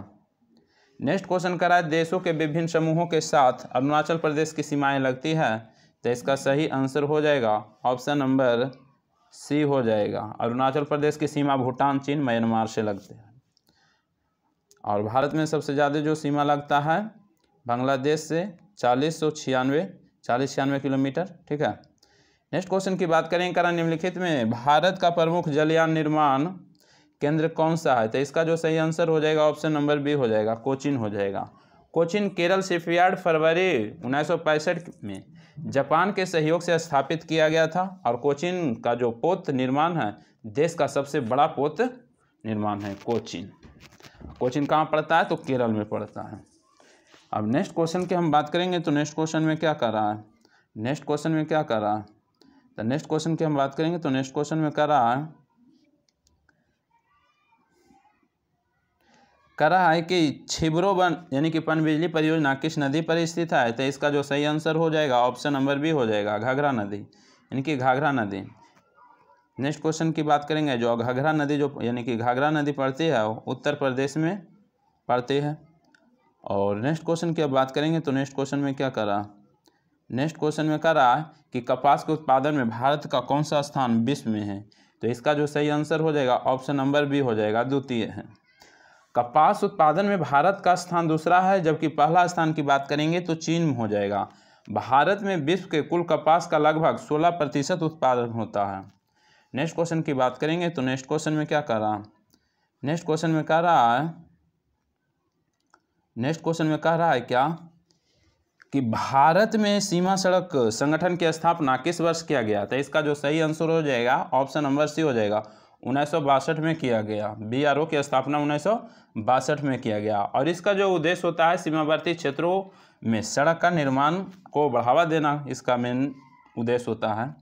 नेक्स्ट क्वेश्चन करा देशों के विभिन्न समूहों के साथ अरुणाचल प्रदेश की सीमाएं लगती है तो इसका सही आंसर हो जाएगा ऑप्शन नंबर सी हो जाएगा अरुणाचल प्रदेश की सीमा भूटान चीन म्यांमार से लगते हैं और भारत में सबसे ज़्यादा जो सीमा लगता है बांग्लादेश से चालीस सौ छियानवे चालीस छियानवे किलोमीटर ठीक है नेक्स्ट क्वेश्चन की बात करें करा निम्नलिखित में भारत का प्रमुख जलयान निर्माण केंद्र कौन सा है तो इसका जो सही आंसर हो जाएगा ऑप्शन नंबर बी हो जाएगा कोचिन हो जाएगा कोचिन केरल शिपयार्ड फरवरी उन्नीस में जापान के सहयोग से स्थापित किया गया था और कोचिन का जो पोत निर्माण है देश का सबसे बड़ा पोत निर्माण है कोचिन कोचिन कहाँ पड़ता है तो केरल में पड़ता है अब नेक्स्ट क्वेश्चन की हम बात करेंगे तो नेक्स्ट क्वेश्चन में क्या कर रहा है नेक्स्ट क्वेश्चन में क्या कर रहा है तो नेक्स्ट क्वेश्चन की हम बात करेंगे तो नेक्स्ट क्वेश्चन में कह रहा है कह रहा है कि बन यानी कि पनबिजली परियोजना किस नदी पर स्थित है तो इसका जो सही आंसर हो जाएगा ऑप्शन नंबर बी हो जाएगा घाघरा नदी यानी कि घाघरा नदी नेक्स्ट क्वेश्चन की बात करेंगे जो घाघरा नदी जो यानी कि घाघरा नदी पड़ती है उत्तर प्रदेश में पड़ती है और नेक्स्ट क्वेश्चन की अब बात करेंगे तो नेक्स्ट क्वेश्चन में क्या करा नेक्स्ट क्वेश्चन में कह रहा है कि कपास के उत्पादन में भारत का कौन सा स्थान विश्व में है तो इसका जो सही आंसर हो जाएगा ऑप्शन नंबर बी हो जाएगा द्वितीय है कपास उत्पादन में भारत का स्थान दूसरा है जबकि पहला स्थान की बात करेंगे तो चीन हो जाएगा भारत में विश्व के कुल कपास का लगभग सोलह प्रतिशत उत्पादन होता है नेक्स्ट क्वेश्चन की बात करेंगे तो नेक्स्ट क्वेश्चन में क्या कह रहा नेक्स्ट क्वेश्चन में कह रहा है नेक्स्ट क्वेश्चन में कह रहा है क्या कि भारत में सीमा सड़क संगठन की स्थापना किस वर्ष किया गया तो इसका जो सही आंसर हो जाएगा ऑप्शन नंबर सी हो जाएगा उन्नीस में किया गया बी की स्थापना उन्नीस में किया गया और इसका जो उद्देश्य होता है सीमावर्ती क्षेत्रों में सड़क का निर्माण को बढ़ावा देना इसका मेन उद्देश्य होता है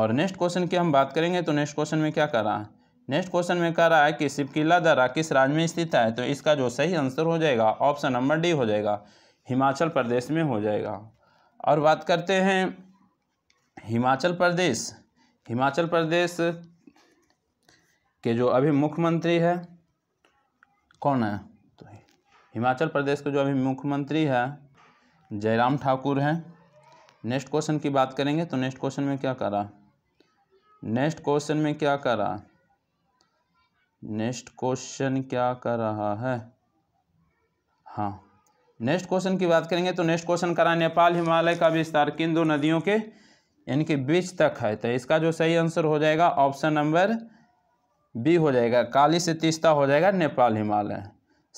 और नेक्स्ट क्वेश्चन की हम बात करेंगे तो नेक्स्ट क्वेश्चन में क्या कर रहा है नेक्स्ट क्वेश्चन में कह रहा है कि सिपकिला दर्रा किस राज्य में स्थित है तो इसका जो सही आंसर हो जाएगा ऑप्शन नंबर डी हो जाएगा हिमाचल प्रदेश में हो जाएगा और बात करते हैं हिमाचल प्रदेश हिमाचल प्रदेश के जो अभी मुख्यमंत्री है कौन है तो हिमाचल प्रदेश के जो अभी मुख्यमंत्री है जयराम ठाकुर हैं नेक्स्ट क्वेश्चन की बात करेंगे तो नेक्स्ट क्वेश्चन में क्या करा नेक्स्ट क्वेश्चन में क्या करा नेक्स्ट क्वेश्चन क्या कर रहा है हाँ नेक्स्ट क्वेश्चन की बात करेंगे तो नेक्स्ट क्वेश्चन करा नेपाल हिमालय का विस्तार किन दो नदियों के यानी कि बीच तक है तो इसका जो सही आंसर हो जाएगा ऑप्शन नंबर बी हो जाएगा काली से तीस्ता हो जाएगा नेपाल हिमालय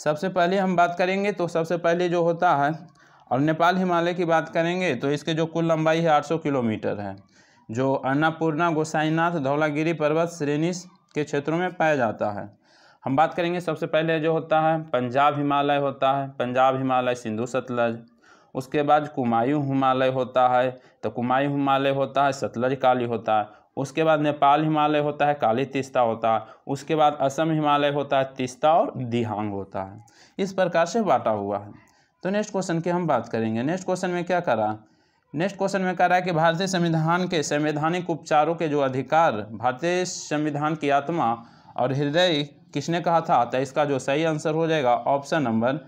सबसे पहले हम बात करेंगे तो सबसे पहले जो होता है और नेपाल हिमालय की बात करेंगे तो इसके जो कुल लंबाई है 800 किलोमीटर है जो अन्नापूर्णा गोसाईनाथ धौलागिरी पर्वत श्रेणी के क्षेत्रों में पाया जाता है हम बात करेंगे सबसे पहले जो होता है पंजाब हिमालय होता है पंजाब हिमालय सिंधु सतलज उसके बाद कुमायूं हिमालय होता है तो कुमायूं हिमालय होता है सतलज काली होता है उसके बाद नेपाल हिमालय होता है काली तीस्ता होता है उसके बाद असम हिमालय होता है तीस्ता और दिहांग होता है इस प्रकार से बांटा हुआ है तो नेक्स्ट क्वेश्चन की हम बात करेंगे नेक्स्ट क्वेश्चन में क्या करा नेक्स्ट क्वेश्चन में कह रहा है कि भारतीय संविधान के संवैधानिक उपचारों के जो अधिकार भारतीय संविधान की आत्मा और हृदय किसने कहा था तो इसका जो सही आंसर हो जाएगा ऑप्शन नंबर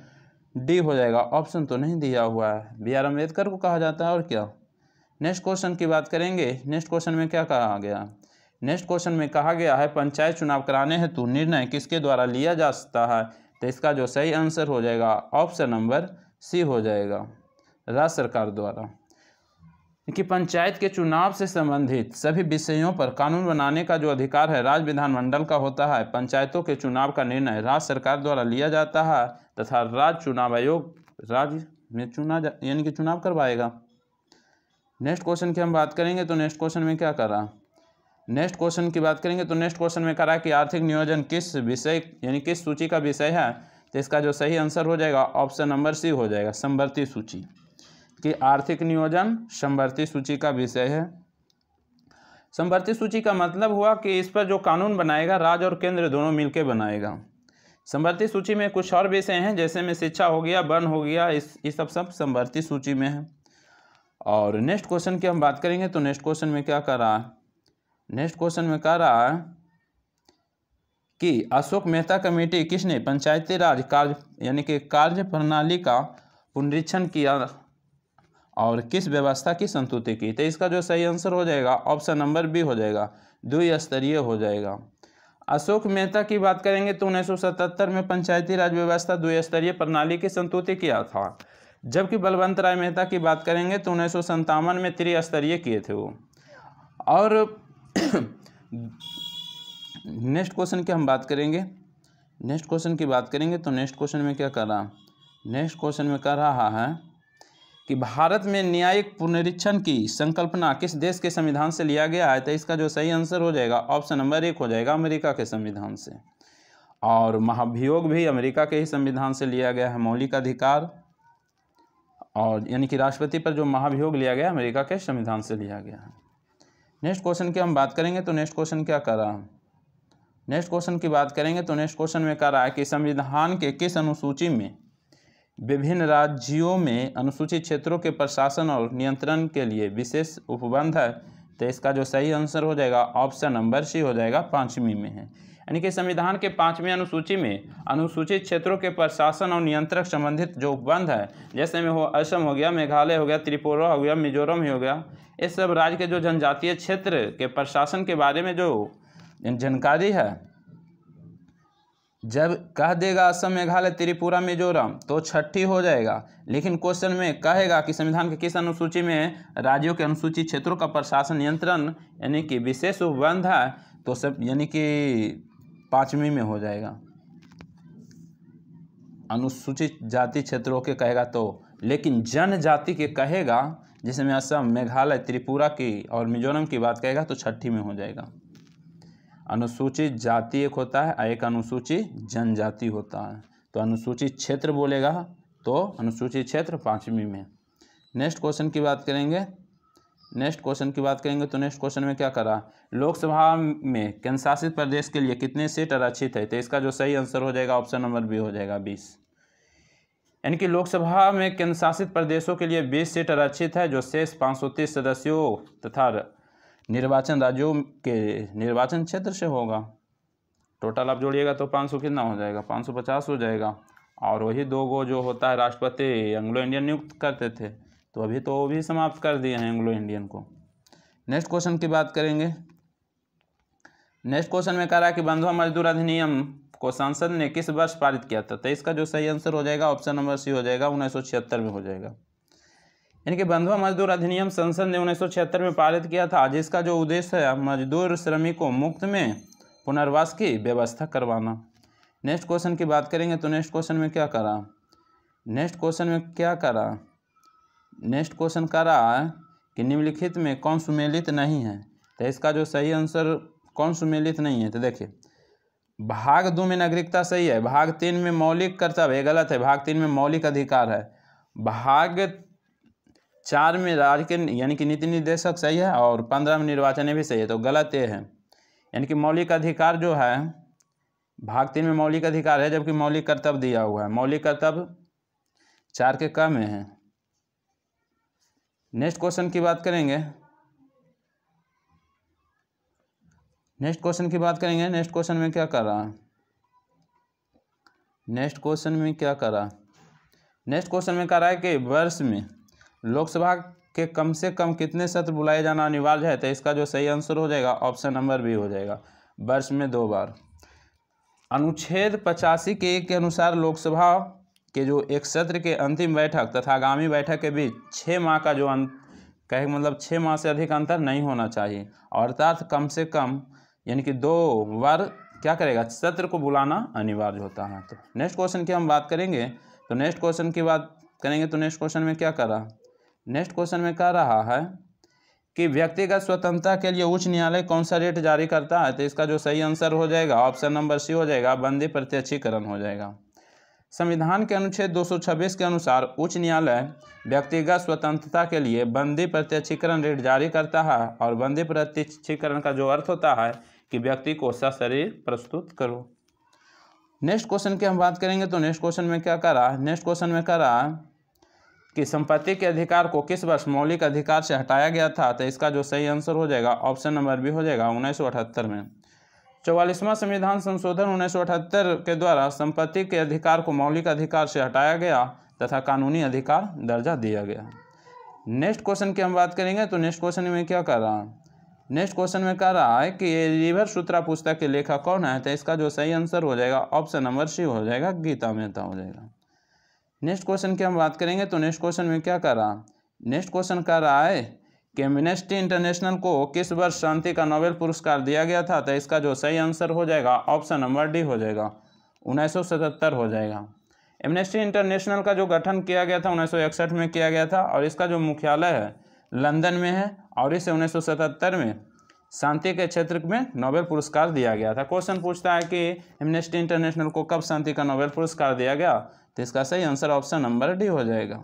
डी हो जाएगा ऑप्शन तो नहीं दिया हुआ है बी आर अम्बेडकर को कहा जाता है और क्या नेक्स्ट क्वेश्चन की बात करेंगे नेक्स्ट क्वेश्चन में क्या कहा गया नेक्स्ट क्वेश्चन में कहा गया है पंचायत चुनाव कराने हेतु निर्णय किसके द्वारा लिया जा सकता है तो इसका जो सही आंसर हो जाएगा ऑप्शन नंबर सी हो जाएगा राज्य सरकार द्वारा कि पंचायत के चुनाव से संबंधित सभी विषयों पर कानून बनाने का जो अधिकार है राज्य विधानमंडल का होता है पंचायतों के चुनाव का निर्णय राज्य सरकार द्वारा लिया जाता है तथा राज्य चुनाव आयोग राज्य में चुना जा यानी कि चुनाव करवाएगा नेक्स्ट क्वेश्चन की हम बात करेंगे तो नेक्स्ट क्वेश्चन में क्या करा नेक्स्ट क्वेश्चन की बात करेंगे तो नेक्स्ट क्वेश्चन में करा कि आर्थिक नियोजन किस विषय यानी किस सूची का विषय है तो इसका जो सही आंसर हो जाएगा ऑप्शन नंबर सी हो जाएगा संवर्ती सूची कि आर्थिक नियोजन समवर्ती सूची का विषय है समवर्ती सूची का मतलब हुआ कि इस पर जो कानून बनाएगा राज्य और केंद्र दोनों मिलकर बनाएगा समवर्ती सूची में कुछ और विषय हैं जैसे में शिक्षा हो गया वन हो गया इस ये सब सब समवर्ती सूची में है और नेक्स्ट क्वेश्चन की हम बात करेंगे तो नेक्स्ट क्वेश्चन में क्या कर रहा है नेक्स्ट क्वेश्चन में कह रहा है कि अशोक मेहता कमेटी किसने पंचायती राज कार्य यानी कि कार्य प्रणाली का पुनरीक्षण किया और किस व्यवस्था की संतुति की तो इसका जो सही आंसर हो जाएगा ऑप्शन नंबर बी हो जाएगा द्विस्तरीय हो जाएगा अशोक मेहता की बात करेंगे तो सतहत्तर में पंचायती राज व्यवस्था द्विस्तरीय प्रणाली की संतुति किया था जबकि बलवंत राय मेहता की बात करेंगे तो उन्नीस में त्रिस्तरीय किए थे वो और नेक्स्ट क्वेश्चन की हम बात करेंगे नेक्स्ट क्वेश्चन की बात करेंगे तो नेक्स्ट क्वेश्चन में क्या कर रहा नेक्स्ट क्वेश्चन में कर रहा है कि भारत में न्यायिक पुनरीक्षण की संकल्पना किस देश के संविधान से लिया गया है तो इसका जो सही आंसर हो जाएगा ऑप्शन नंबर एक हो जाएगा अमेरिका के संविधान से और महाभियोग भी अमेरिका के ही संविधान से लिया गया है मौलिक अधिकार और यानी कि राष्ट्रपति पर जो महाभियोग लिया गया अमेरिका के संविधान से लिया गया है नेक्स्ट क्वेश्चन की हम बात करेंगे तो नेक्स्ट क्वेश्चन क्या कर रहा है नेक्स्ट क्वेश्चन की बात करेंगे तो नेक्स्ट क्वेश्चन में कह रहा है कि संविधान के किस अनुसूची में विभिन्न राज्यों में अनुसूचित क्षेत्रों के प्रशासन और नियंत्रण के लिए विशेष उपबंध है तो इसका जो सही आंसर हो जाएगा ऑप्शन नंबर सी हो जाएगा पाँचवीं में है यानी कि संविधान के पाँचवीं अनुसूची में अनुसूचित क्षेत्रों के प्रशासन और नियंत्रक संबंधित जो उपबंध है जैसे में हो असम हो गया मेघालय हो गया त्रिपुरा हो गया मिजोरम ही हो गया इस सब राज्य के जो जनजातीय क्षेत्र के प्रशासन के बारे में जो जानकारी है जब कह देगा असम मेघालय त्रिपुरा मिजोरम तो छठी हो जाएगा लेकिन क्वेश्चन में कहेगा कि संविधान के किस अनुसूची में राज्यों के अनुसूचित क्षेत्रों का प्रशासन नियंत्रण यानी कि विशेष उपबंध है तो सब यानी कि पाँचवीं में हो जाएगा अनुसूचित जाति क्षेत्रों के कहेगा तो लेकिन जनजाति के कहेगा जिसमें असम मेघालय त्रिपुरा की और मिजोरम की बात कहेगा तो छठी में हो जाएगा अनुसूचित जाति एक होता है एक अनुसूचित जनजाति होता है तो अनुसूचित क्षेत्र बोलेगा तो अनुसूचित क्षेत्र पाँचवीं में नेक्स्ट क्वेश्चन की बात करेंगे नेक्स्ट क्वेश्चन की बात करेंगे तो नेक्स्ट क्वेश्चन में क्या करा लोकसभा में केंद्रशासित प्रदेश के लिए कितने सीट आरक्षित है तो इसका जो सही आंसर हो जाएगा ऑप्शन नंबर बी हो जाएगा बीस यानी कि लोकसभा में केंद्रशासित प्रदेशों के लिए बीस सीट आरक्षित है जो शेष पाँच सौ तीस सदस्यों तथा निर्वाचन राज्यों के निर्वाचन क्षेत्र से होगा टोटल आप जोड़िएगा तो पाँच सौ कितना हो जाएगा पाँच सौ पचास हो जाएगा और वही दो गो जो होता है राष्ट्रपति एंग्लो इंडियन नियुक्त करते थे तो अभी तो वो भी समाप्त कर दिए हैं एंग्लो इंडियन को नेक्स्ट क्वेश्चन की बात करेंगे नेक्स्ट क्वेश्चन में कह रहा है कि बंधुआ मजदूर अधिनियम को सांसद ने किस वर्ष पारित किया था तो इसका जो सही आंसर हो जाएगा ऑप्शन नंबर सी हो जाएगा उन्नीस में हो जाएगा कि बंधुआ मजदूर अधिनियम संसद ने उन्नीस में पारित किया था जिसका जो उद्देश्य है मजदूर श्रमिकों मुफ्त में पुनर्वास की व्यवस्था करवाना नेक्स्ट क्वेश्चन की बात करेंगे तो नेक्स्ट क्वेश्चन में क्या करा नेक्स्ट क्वेश्चन में क्या करा नेक्स्ट क्वेश्चन करा कि निम्नलिखित में कौन सुमेलित नहीं है तो इसका जो सही आंसर कौन सुमेलित नहीं है तो देखिए भाग दो में नागरिकता सही है भाग तीन में मौलिक कर्तव्य गलत है भाग तीन में मौलिक अधिकार है भाग चार में राज्य के यानी कि नीति निर्देशक सही है और पंद्रह में निर्वाचन भी सही है तो गलत ये है यानी कि मौलिक अधिकार जो है भाग तीन में मौलिक अधिकार है जबकि मौलिक कर्तव्य दिया हुआ है मौलिक कर्तव्य चार के कम है नेक्स्ट क्वेश्चन की बात करेंगे नेक्स्ट क्वेश्चन की बात करेंगे नेक्स्ट क्वेश्चन में क्या कर रहा नेक्स्ट क्वेश्चन में क्या करा नेक्स्ट क्वेश्चन में कर रहा है कि वर्ष में लोकसभा के कम से कम कितने सत्र बुलाए जाना अनिवार्य है तो इसका जो सही आंसर हो जाएगा ऑप्शन नंबर बी हो जाएगा वर्ष में दो बार अनुच्छेद पचासी के एक के अनुसार लोकसभा के जो एक सत्र के अंतिम बैठक तथा आगामी बैठक के बीच छः माह का जो अंत कहे मतलब छः माह से अधिक अंतर नहीं होना चाहिए और अर्थात कम से कम यानी कि दो बार क्या करेगा सत्र को बुलाना अनिवार्य होता है तो नेक्स्ट क्वेश्चन की हम बात करेंगे तो नेक्स्ट क्वेश्चन की बात करेंगे तो नेक्स्ट क्वेश्चन में क्या करा नेक्स्ट क्वेश्चन में कह रहा है कि व्यक्तिगत स्वतंत्रता के लिए उच्च न्यायालय कौन सा रेट जारी करता है तो इसका जो सही आंसर हो जाएगा ऑप्शन नंबर सी हो जाएगा बंदी प्रत्यक्षीकरण हो जाएगा संविधान के अनुच्छेद 226 के अनुसार उच्च न्यायालय व्यक्तिगत स्वतंत्रता के लिए बंदी प्रत्यक्षीकरण रेट जारी करता है और बंदी प्रत्यक्षीकरण का जो अर्थ होता है कि व्यक्ति को सशरीर प्रस्तुत करो नेक्स्ट क्वेश्चन की हम बात करेंगे तो नेक्स्ट क्वेश्चन में क्या करा रहा है नेक्स्ट क्वेश्चन में कह रहा है कि संपत्ति के अधिकार को किस वर्ष मौलिक अधिकार से हटाया गया था तो इसका जो सही आंसर हो जाएगा ऑप्शन नंबर बी हो जाएगा उन्नीस में चौवालीसवां संविधान संशोधन उन्नीस के द्वारा संपत्ति के अधिकार को मौलिक अधिकार से हटाया गया तथा कानूनी अधिकार दर्जा दिया गया नेक्स्ट क्वेश्चन की हम बात करेंगे तो नेक्स्ट क्वेश्चन में क्या कर रहा है नेक्स्ट क्वेश्चन में कह रहा है कि ये रिवर सूत्रा पुस्तक के लेखक कौन है तो इसका जो सही आंसर हो जाएगा ऑप्शन नंबर सी हो जाएगा गीता मेहता हो जाएगा नेक्स्ट क्वेश्चन की हम बात करेंगे तो नेक्स्ट क्वेश्चन में क्या कर रहा नेक्स्ट क्वेश्चन कह रहा है कि मिनिस्ट्री इंटरनेशनल को किस वर्ष शांति का नोबेल पुरस्कार दिया गया था तो इसका जो सही आंसर हो जाएगा ऑप्शन नंबर डी हो जाएगा उन्नीस हो जाएगा एमनेस्टी इंटरनेशनल का जो गठन किया गया था उन्नीस में किया गया था और इसका जो मुख्यालय है लंदन में है और इसे उन्नीस में शांति के क्षेत्र में नोबेल पुरस्कार दिया गया था क्वेश्चन पूछता है कि एमनेस्टी इंटरनेशनल को कब शांति का नोबेल पुरस्कार दिया गया तो इसका सही आंसर ऑप्शन नंबर डी हो जाएगा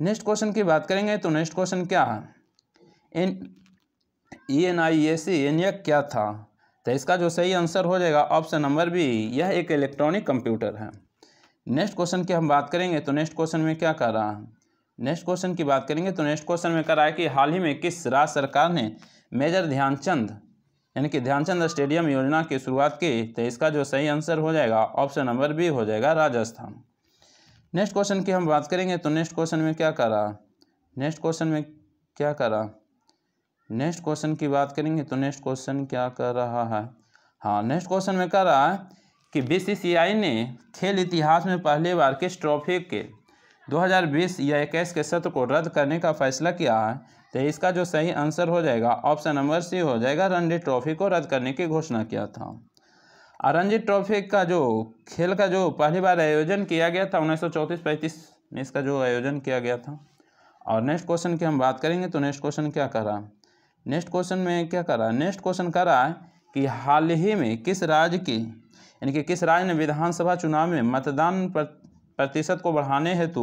नेक्स्ट क्वेश्चन की बात करेंगे तो नेक्स्ट क्वेश्चन क्या है N E N I A C N क्या था तो इसका जो सही आंसर हो जाएगा ऑप्शन नंबर बी यह एक इलेक्ट्रॉनिक कंप्यूटर है नेक्स्ट क्वेश्चन की हम बात करेंगे तो नेक्स्ट क्वेश्चन में क्या कर रहा है नेक्स्ट क्वेश्चन की बात करेंगे तो नेक्स्ट क्वेश्चन में करा है कि हाल ही में किस राज्य सरकार ने मेजर ध्यानचंद यानी कि ध्यानचंद स्टेडियम योजना की शुरुआत की तो इसका जो सही आंसर हो जाएगा ऑप्शन नंबर बी हो जाएगा राजस्थान नेक्स्ट क्वेश्चन की हम बात करेंगे तो नेक्स्ट क्वेश्चन में क्या करा नेक्स्ट क्वेश्चन में क्या करा नेक्स्ट क्वेश्चन की बात करेंगे तो नेक्स्ट क्वेश्चन क्या कर रहा है हाँ नेक्स्ट क्वेश्चन में कह रहा है कि बीसीसीआई ने खेल इतिहास में पहली बार किस ट्रॉफी के 2020 या इक्कीस के सत्र को रद्द करने का फैसला किया है तो इसका जो सही आंसर हो जाएगा ऑप्शन नंबर सी हो जाएगा रणजी ट्रॉफी को रद्द करने की घोषणा किया था और रणजी ट्रॉफी का जो खेल का जो पहली बार आयोजन किया गया था उन्नीस सौ में इसका जो आयोजन किया गया था और नेक्स्ट क्वेश्चन की हम बात करेंगे तो नेक्स्ट क्वेश्चन क्या कर रहा है नेक्स्ट क्वेश्चन में क्या कर रहा है नेक्स्ट क्वेश्चन कर रहा है कि हाल ही में किस राज्य की यानी कि किस राज्य ने विधानसभा चुनाव में मतदान पर प्रतिशत को बढ़ाने हेतु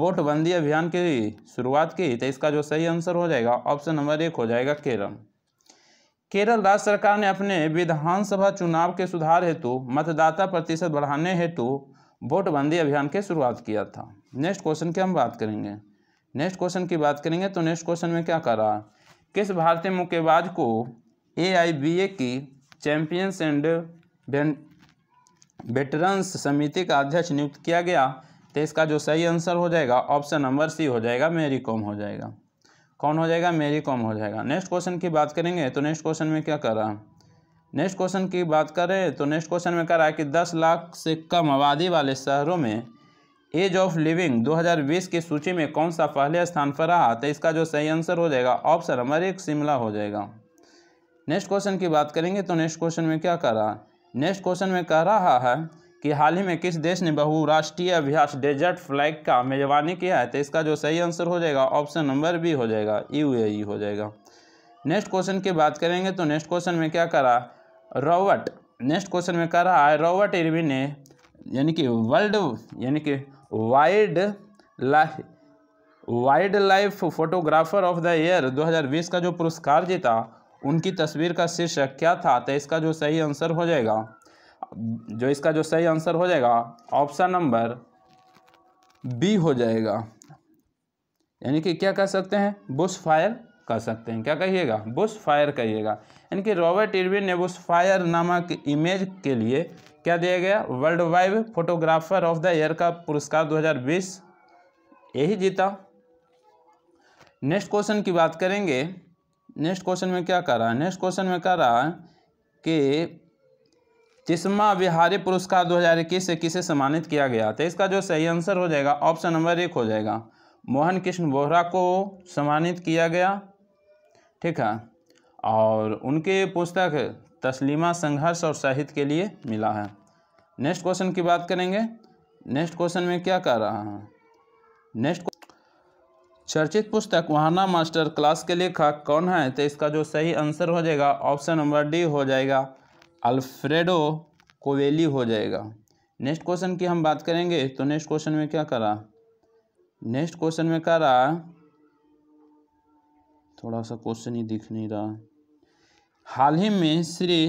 वोटबंदी अभियान की शुरुआत की तो इसका जो सही आंसर हो जाएगा ऑप्शन नंबर एक हो जाएगा केरल केरल राज्य सरकार ने अपने विधानसभा चुनाव के सुधार हेतु मतदाता प्रतिशत बढ़ाने हेतु वोटबंदी अभियान की शुरुआत किया था नेक्स्ट क्वेश्चन की हम बात करेंगे नेक्स्ट क्वेश्चन की बात करेंगे तो नेक्स्ट क्वेश्चन में क्या कर रहा है किस भारतीय मुक्केबाज को ए आई बी ए की चैंपियंस एंड वेटरन्स समिति का अध्यक्ष नियुक्त किया गया तो इसका जो सही आंसर हो जाएगा ऑप्शन नंबर सी हो जाएगा मेरी कॉम हो जाएगा कौन हो जाएगा मेरी कॉम हो जाएगा नेक्स्ट क्वेश्चन की बात करेंगे तो नेक्स्ट क्वेश्चन में क्या कर रहा है नेक्स्ट क्वेश्चन की बात करें तो नेक्स्ट क्वेश्चन में कह रहा है कि 10 लाख से कम आबादी वाले शहरों में एज ऑफ लिविंग 2020 की सूची में कौन सा पहले स्थान पर रहा तो इसका जो सही आंसर हो जाएगा ऑप्शन नंबर एक शिमला हो जाएगा नेक्स्ट क्वेश्चन की बात करेंगे तो नेक्स्ट क्वेश्चन में क्या कर रहा है नेक्स्ट क्वेश्चन में कह रहा है कि हाल ही में किस देश ने बहुराष्ट्रीय अभ्यास डेजर्ट फ्लैग का मेजबानी किया है तो इसका जो सही आंसर हो जाएगा ऑप्शन नंबर बी हो जाएगा ए e हो जाएगा नेक्स्ट क्वेश्चन की बात करेंगे तो नेक्स्ट क्वेश्चन में क्या करा रॉबर्ट नेक्स्ट क्वेश्चन में कह रहा है रॉबर्ट इरविन ने यानी कि वर्ल्ड यानी कि wildlife wildlife photographer of the year 2020 का जो पुरस्कार जीता उनकी तस्वीर का शीर्षक क्या था तो इसका जो सही आंसर हो जाएगा जो इसका जो सही आंसर हो जाएगा ऑप्शन नंबर बी हो जाएगा यानी कि क्या कह सकते हैं बुश फायर कह सकते हैं क्या कहिएगा बुश फायर कहिएगा यानी कि रॉबर्ट इरविन ने बुश फायर नामक इमेज के लिए क्या दिया गया world wide photographer of the year का पुरस्कार 2020 यही जीता नेक्स्ट क्वेश्चन की बात करेंगे नेक्स्ट क्वेश्चन में क्या कह रहा है नेक्स्ट क्वेश्चन में कह रहा है कि जिसमा बिहारी पुरस्कार 2021 से किसे सम्मानित किया गया तो इसका जो सही आंसर हो जाएगा ऑप्शन नंबर एक हो जाएगा मोहन कृष्ण बोहरा को सम्मानित किया गया ठीक है और उनके पुस्तक तस्लीमा संघर्ष और साहित्य के लिए मिला है नेक्स्ट क्वेश्चन की बात करेंगे नेक्स्ट क्वेश्चन में क्या कह रहा है नेक्स्ट चर्चित पुस्तक वाहना मास्टर क्लास के लेखक कौन है तो इसका जो सही आंसर हो जाएगा ऑप्शन नंबर डी हो जाएगा अल्फ्रेडो कोवेली हो जाएगा नेक्स्ट क्वेश्चन की हम बात करेंगे तो नेक्स्ट क्वेश्चन में क्या करा नेक्स्ट क्वेश्चन में रहा थोड़ा सा क्वेश्चन ही दिख नहीं रहा हाल ही में श्री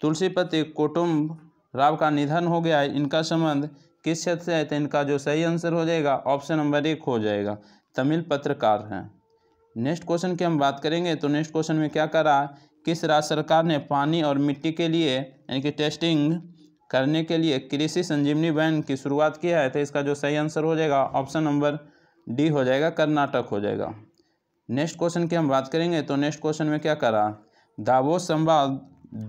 तुलसीपति कुटुम्ब राव का निधन हो गया है इनका संबंध किस क्षेत्र से है तो इनका जो सही आंसर हो जाएगा ऑप्शन नंबर एक हो जाएगा तमिल पत्रकार हैं नेक्स्ट क्वेश्चन की हम बात करेंगे तो नेक्स्ट क्वेश्चन में क्या करा किस राज्य सरकार ने पानी और मिट्टी के लिए यानी कि टेस्टिंग करने के लिए कृषि संजीवनी वैन की शुरुआत किया है तो इसका जो सही आंसर हो जाएगा ऑप्शन नंबर डी हो जाएगा कर्नाटक हो जाएगा नेक्स्ट क्वेश्चन की हम बात करेंगे तो नेक्स्ट क्वेश्चन में क्या करा दावो संवाद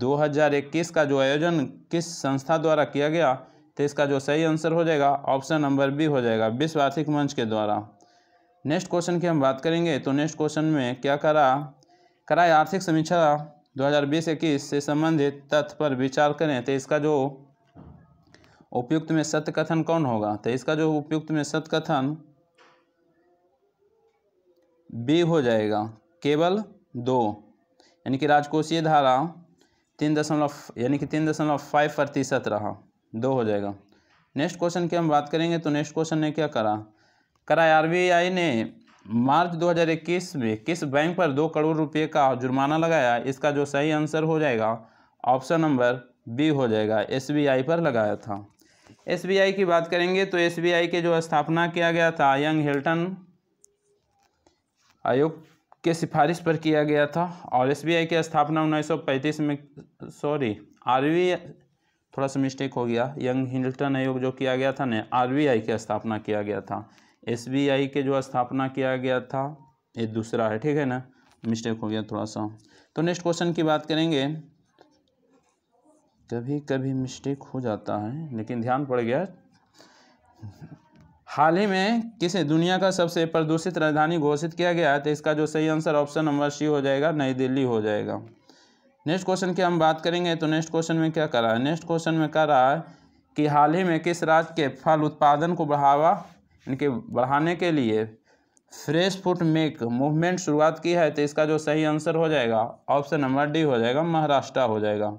2021 का जो आयोजन किस संस्था द्वारा किया गया तो इसका जो सही आंसर हो जाएगा ऑप्शन नंबर बी हो जाएगा विश्व आर्थिक मंच के द्वारा नेक्स्ट क्वेश्चन की हम बात करेंगे तो नेक्स्ट क्वेश्चन में क्या करा कराए आर्थिक समीक्षा 2020-21 से संबंधित तथ्य पर विचार करें तो इसका जो उपयुक्त में सत्य कथन कौन होगा तो इसका जो उपयुक्त में सत्य कथन बी हो जाएगा केवल दो यानी कि राजकोषीय धारा तीन दशमलव यानी कि तीन दशमलव फाइव प्रतिशत रहा दो हो जाएगा नेक्स्ट क्वेश्चन की हम बात करेंगे तो नेक्स्ट क्वेश्चन ने क्या करा कराए आरबीआई ने मार्च 2021 में किस बैंक पर दो करोड़ रुपए का जुर्माना लगाया इसका जो सही आंसर हो जाएगा ऑप्शन नंबर बी हो जाएगा एसबीआई पर लगाया था एसबीआई की बात करेंगे तो एसबीआई के जो स्थापना किया गया था यंग हिल्टन आयोग के सिफारिश पर किया गया था और एसबीआई की स्थापना 1935 में सॉरी आरबी थोड़ा सा मिस्टेक हो गया यंग हिल्टन आयोग जो किया गया था ना आर की स्थापना किया गया था एसबीआई के जो स्थापना किया गया था ये दूसरा है ठीक है ना मिस्टेक हो गया थोड़ा सा तो नेक्स्ट क्वेश्चन की बात करेंगे कभी कभी मिस्टेक हो जाता है लेकिन ध्यान पड़ गया हाल ही में किसे दुनिया का सबसे प्रदूषित राजधानी घोषित किया गया है तो इसका जो सही आंसर ऑप्शन नंबर सी हो जाएगा नई दिल्ली हो जाएगा नेक्स्ट क्वेश्चन की हम बात करेंगे तो नेक्स्ट क्वेश्चन में क्या करा है नेक्स्ट क्वेश्चन में कह रहा है कि हाल ही में किस राज्य के फल उत्पादन को बढ़ावा इनके बढ़ाने के लिए फ्रेश फुट मेक मूवमेंट शुरुआत की है तो इसका जो सही आंसर हो जाएगा ऑप्शन नंबर डी हो जाएगा महाराष्ट्र हो जाएगा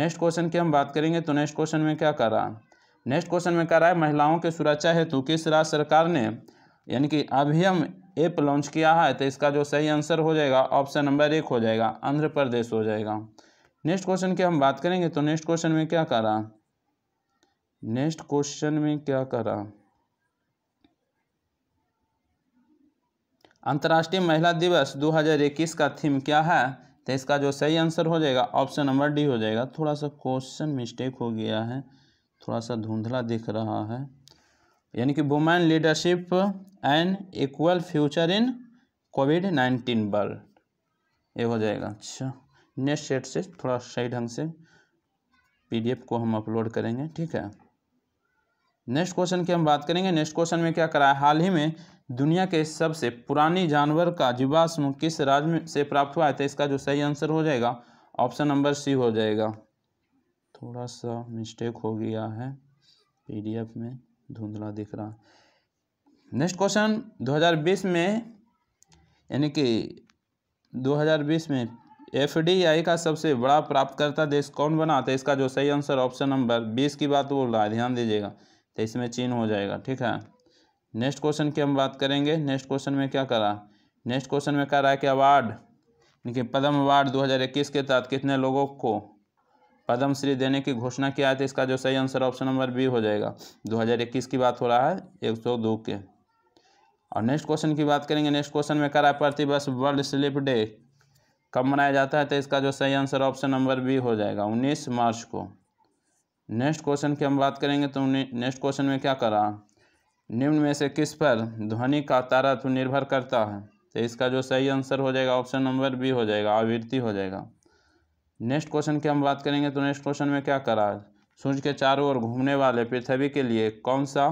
नेक्स्ट क्वेश्चन की हम बात करेंगे तो नेक्स्ट क्वेश्चन में क्या कर रहा है नेक्स्ट क्वेश्चन में कह रहा है महिलाओं की सुरक्षा हेतु किस राज्य सरकार ने यानी कि अभी हम ऐप लॉन्च किया है तो इसका जो सही आंसर हो जाएगा ऑप्शन नंबर एक हो जाएगा आंध्र प्रदेश हो जाएगा नेक्स्ट क्वेश्चन की हम बात करेंगे तो नेक्स्ट क्वेश्चन में क्या करा नेक्स्ट क्वेश्चन में क्या करा अंतर्राष्ट्रीय महिला दिवस 2021 का थीम क्या है तो इसका जो सही आंसर हो जाएगा ऑप्शन नंबर डी हो जाएगा थोड़ा सा क्वेश्चन मिस्टेक हो गया है थोड़ा सा धुंधला दिख रहा है यानी कि women leadership and equal future in COVID nineteen world ये हो जाएगा अच्छा नेक्स्ट सेट से थोड़ा सही ढंग से पीडीएफ को हम अपलोड करेंगे ठीक है नेक्स्ट क्वेश्चन की हम बात करेंगे नेक्स्ट क्वेश्चन में क्या करा है हाल ही में दुनिया के सबसे पुरानी जानवर का जीवाश्म किस राज्य में से प्राप्त हुआ है तो इसका जो सही आंसर हो जाएगा ऑप्शन नंबर सी हो जाएगा थोड़ा सा मिस्टेक हो गया है पीडीएफ में धुंधला दिख रहा नेक्स्ट क्वेश्चन 2020 में यानी कि 2020 में एफडीआई का सबसे बड़ा प्राप्तकर्ता देश कौन बना था तो इसका जो सही आंसर ऑप्शन नंबर बीस की बात बोल रहा है ध्यान दीजिएगा तो इसमें चीन हो जाएगा ठीक है नेक्स्ट क्वेश्चन की हम बात करेंगे नेक्स्ट क्वेश्चन में क्या करा नेक्स्ट क्वेश्चन में कह रहा है कि अवार्ड यानी कि पद्म अवार्ड 2021 के तहत कितने लोगों को पद्मश्री देने की घोषणा किया है तो इसका जो सही आंसर ऑप्शन नंबर बी हो जाएगा 2021 की बात हो रहा है एक सौ दो के और नेक्स्ट क्वेश्चन की बात करेंगे नेक्स्ट क्वेश्चन में कह रहा है प्रतिवर्ष वर्ल्ड स्लिप डे कब मनाया जाता है तो इसका जो सही आंसर ऑप्शन नंबर बी हो जाएगा उन्नीस मार्च को नेक्स्ट क्वेश्चन की हम बात करेंगे तो नेक्स्ट क्वेश्चन में क्या करा निम्न में से किस पर ध्वनि का तारत्व तो निर्भर करता है तो इसका जो सही आंसर हो जाएगा ऑप्शन नंबर बी हो जाएगा आवृत्ति हो जाएगा नेक्स्ट क्वेश्चन की हम बात करेंगे तो नेक्स्ट क्वेश्चन में क्या करा है सूर्य के चारों ओर घूमने वाले पृथ्वी के लिए कौन सा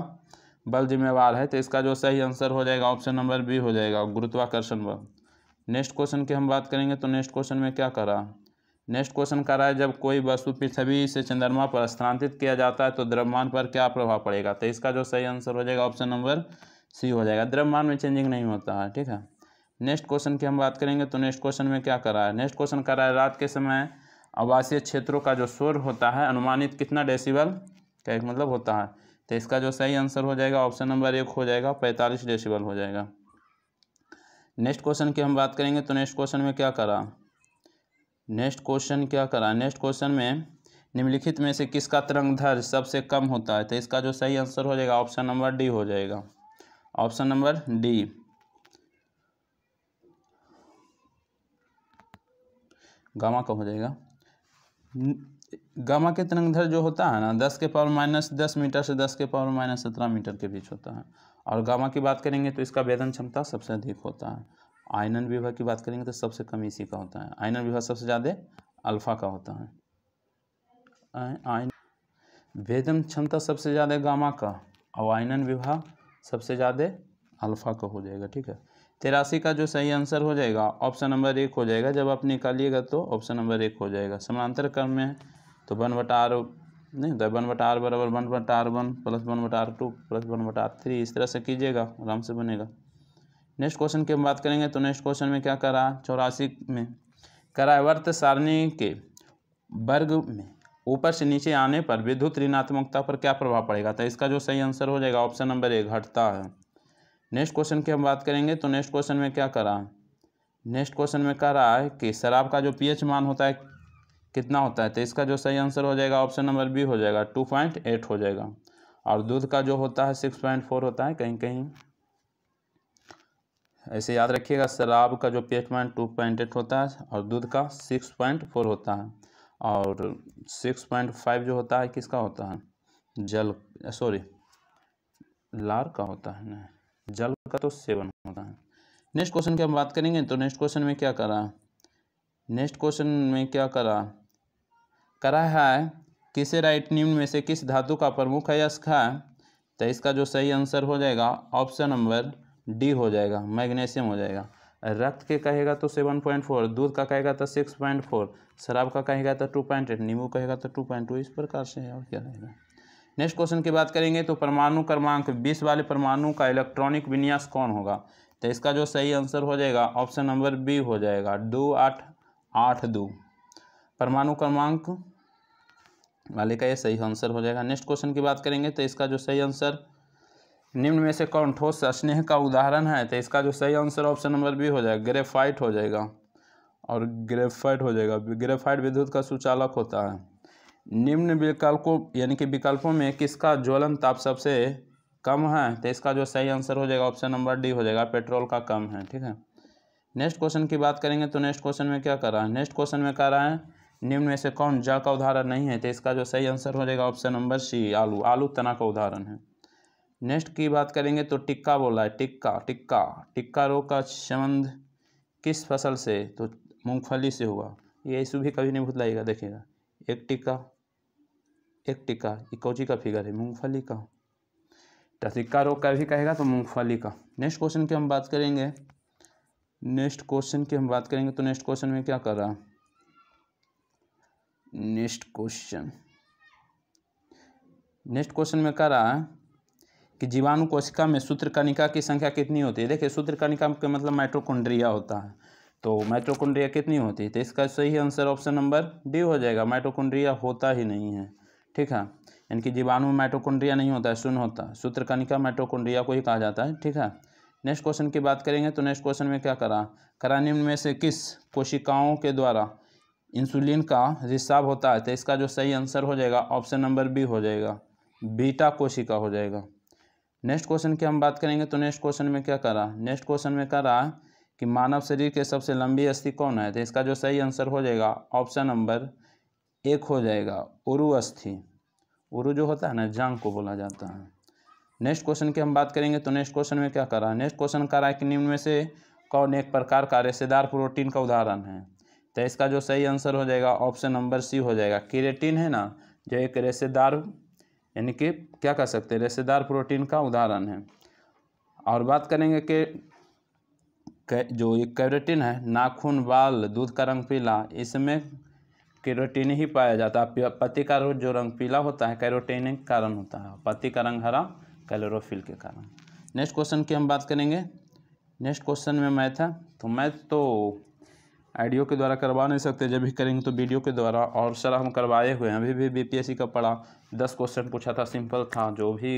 बल जिम्मेवार है तो इसका जो सही आंसर हो जाएगा ऑप्शन नंबर बी हो जाएगा गुरुत्वाकर्षण बल नेक्स्ट क्वेश्चन की हम बात करेंगे तो नेक्स्ट क्वेश्चन में क्या करा नेक्स्ट क्वेश्चन कर रहा है जब कोई वस्तु पृथ्वी से चंद्रमा पर स्थानांतरित किया जाता है तो द्रव्यमान पर क्या प्रभाव पड़ेगा तो इसका जो सही आंसर हो जाएगा ऑप्शन नंबर सी हो जाएगा द्रव्यमान में चेंजिंग नहीं होता है ठीक है नेक्स्ट क्वेश्चन की हम बात करेंगे तो नेक्स्ट क्वेश्चन में क्या करा है नेक्स्ट क्वेश्चन करा है रात के समय आवासीय क्षेत्रों का जो शोर होता है अनुमानित कितना डेसिबल का एक मतलब होता है तो इसका जो सही आंसर हो जाएगा ऑप्शन नंबर एक हो जाएगा पैंतालीस डेसिबल हो जाएगा नेक्स्ट क्वेश्चन की हम बात करेंगे तो नेक्स्ट क्वेश्चन में क्या करा नेक्स्ट क्वेश्चन क्या करा नेक्स्ट क्वेश्चन में निम्नलिखित में से किसका तरंग धर सबसे कम होता है तो इसका जो सही आंसर हो जाएगा ऑप्शन नंबर डी हो जाएगा ऑप्शन नंबर डी गामा का हो जाएगा गामा के धर जो होता है ना दस के पावर माइनस दस मीटर से दस के पावर माइनस सत्रह मीटर के बीच होता है और गामा की बात करेंगे तो इसका वेदन क्षमता सबसे अधिक होता है आयनन विवाह की बात करेंगे तो सबसे कम इसी का होता है आयनन विवाह सबसे ज़्यादा अल्फा का होता है आयन भेदन क्षमता सबसे ज़्यादा गामा का और आयनन विवाह सबसे ज़्यादा अल्फा का हो जाएगा ठीक है तेरासी का जो सही आंसर हो जाएगा ऑप्शन नंबर एक हो जाएगा जब आप निकालिएगा तो ऑप्शन नंबर एक हो जाएगा समानांतर क्रम में तो वन बटा आर नहीं तो वन बटा आर बराबर वन बटा आर वन प्लस वन बटा आर टू प्लस वन बटा आर थ्री इस तरह से कीजिएगा आराम से बनेगा नेक्स्ट क्वेश्चन की बात करेंगे तो नेक्स्ट क्वेश्चन में क्या करा चौरासी में करा वर्त सारणी के वर्ग में ऊपर से नीचे आने पर विद्युत ऋणात्मकता पर क्या प्रभाव पड़ेगा तो इसका जो सही आंसर हो जाएगा ऑप्शन नंबर ए घटता है नेक्स्ट क्वेश्चन की हम बात करेंगे तो नेक्स्ट क्वेश्चन में क्या करा नेक्स्ट क्वेश्चन में कह रहा है कि शराब का जो पीएच मान होता है कितना होता है तो इसका जो सही आंसर हो जाएगा ऑप्शन नंबर बी हो जाएगा टू पॉइंट एट हो जाएगा और दूध का जो होता है सिक्स पॉइंट फोर होता है कहीं कहीं ऐसे याद रखिएगा शराब का जो पेट पॉइंट टू पॉइंट एट होता है और दूध का सिक्स पॉइंट फोर होता है और सिक्स पॉइंट फाइव जो होता है किसका होता है जल सॉरी लार का होता है ना जल का तो सेवन होता है नेक्स्ट क्वेश्चन की हम बात करेंगे तो नेक्स्ट क्वेश्चन में क्या करा नेक्स्ट क्वेश्चन में क्या करा करा है किसे राइट निम्न में से किस धातु का प्रमुख अयस्क है तो इसका जो सही आंसर हो जाएगा ऑप्शन नंबर डी हो जाएगा मैग्नीशियम हो जाएगा रक्त के कहेगा तो सेवन पॉइंट फोर दूध का कहेगा तो सिक्स पॉइंट फोर शराब का कहेगा तो टू पॉइंट एट नींबू कहेगा तो टू पॉइंट टू इस प्रकार से है और क्या रहेगा नेक्स्ट क्वेश्चन की बात करेंगे तो परमाणु क्रमांक बीस वाले परमाणु का इलेक्ट्रॉनिक विन्यास कौन होगा तो इसका जो सही आंसर हो जाएगा ऑप्शन नंबर बी हो जाएगा दो आठ आठ दो परमाणु क्रमांक वाले का ये सही आंसर हो जाएगा नेक्स्ट क्वेश्चन की बात करेंगे तो इसका जो सही आंसर निम्न में से कौन ठोस स्नेह का उदाहरण है तो इसका जो सही आंसर ऑप्शन नंबर बी हो जाएगा ग्रेफाइट हो जाएगा और ग्रेफाइट हो जाएगा ग्रेफाइट विद्युत का सुचालक होता है निम्न विकल्पों यानी कि विकल्पों में किसका ज्वलन ताप सबसे कम है तो इसका जो सही आंसर हो जाएगा ऑप्शन नंबर डी हो जाएगा पेट्रोल का कम है ठीक है नेक्स्ट क्वेश्चन की बात करेंगे तो नेक्स्ट क्वेश्चन में क्या कर रहा है नेक्स्ट क्वेश्चन में कह रहा है निम्न में से कौन जल का उदाहरण नहीं है तो इसका जो सही आंसर हो जाएगा ऑप्शन नंबर सी आलू आलू तना का उदाहरण है नेक्स्ट की बात करेंगे तो टिक्का बोला है टिक्का टिक्का टिक्का रोग का संबंध किस फसल से तो मूंगफली से हुआ ये इशू भी कभी नहीं भूतलाइएगा देखिएगा एक टिक्का एक टिक्का ये कौची का फिगर है मूंगफली का तो टिक्का रोग का भी कहेगा तो मूंगफली का नेक्स्ट क्वेश्चन की हम बात करेंगे नेक्स्ट क्वेश्चन की हम बात करेंगे तो नेक्स्ट क्वेश्चन में क्या कर रहा नेक्स्ट क्वेश्चन नेक्स्ट क्वेश्चन में कर रहा है कि जीवाणु कोशिका में सूत्रकणिका की संख्या कितनी होती है देखिए सूत्रकणिका के मतलब माइट्रोकोन्ड्रिया होता है तो माइट्रोकोन्ड्रिया कितनी होती है तो इसका सही आंसर ऑप्शन नंबर डी हो जाएगा माइट्रोकोन्ड्रिया होता ही नहीं है ठीक है यानी कि जीवाणु में माइट्रोकोन्ड्रिया नहीं होता है सुन होता है सूत्रकणिका माइट्रोकोन्ड्रिया को ही कहा जाता है ठीक है नेक्स्ट क्वेश्चन की बात करेंगे तो नेक्स्ट क्वेश्चन में क्या करा करा निम्न में से किस कोशिकाओं के द्वारा इंसुलिन का रिसाव होता है तो इसका जो सही आंसर हो जाएगा ऑप्शन नंबर बी हो जाएगा बीटा कोशिका हो जाएगा नेक्स्ट क्वेश्चन की हम बात करेंगे तो नेक्स्ट क्वेश्चन में क्या करा नेक्स्ट क्वेश्चन में करा कि मानव शरीर के सबसे लंबी अस्थि कौन है तो इसका जो सही आंसर हो जाएगा ऑप्शन नंबर एक हो जाएगा उरु अस्थि उरु जो होता है ना जांग को बोला जाता है नेक्स्ट क्वेश्चन की हम बात करेंगे तो नेक्स्ट क्वेश्चन में क्या करा नेक्स्ट क्वेश्चन करा है कि निम्न में से कौन एक प्रकार का रेशेदार प्रोटीन का उदाहरण है तो इसका जो सही आंसर हो जाएगा ऑप्शन नंबर सी हो जाएगा किरेटिन है ना जो एक रेशेदार यानी कि क्या कह सकते हैं रेशेदार प्रोटीन का उदाहरण है और बात करेंगे कि जो ये कैरोटीन है नाखून बाल दूध का रंग पीला इसमें कैरोटीन ही पाया जाता है पति का जो रंग पीला होता है कैरोटीन के कारण होता है पति का रंग हरा कैलोरोफिल के कारण नेक्स्ट क्वेश्चन की हम बात करेंगे नेक्स्ट क्वेश्चन में मैथ है तो मैथ तो आइडियो के द्वारा करवा नहीं सकते जब भी करेंगे तो वीडियो के द्वारा और सर हम करवाए हुए हैं अभी भी बीपीएससी का पढ़ा दस क्वेश्चन पूछा था सिंपल था जो भी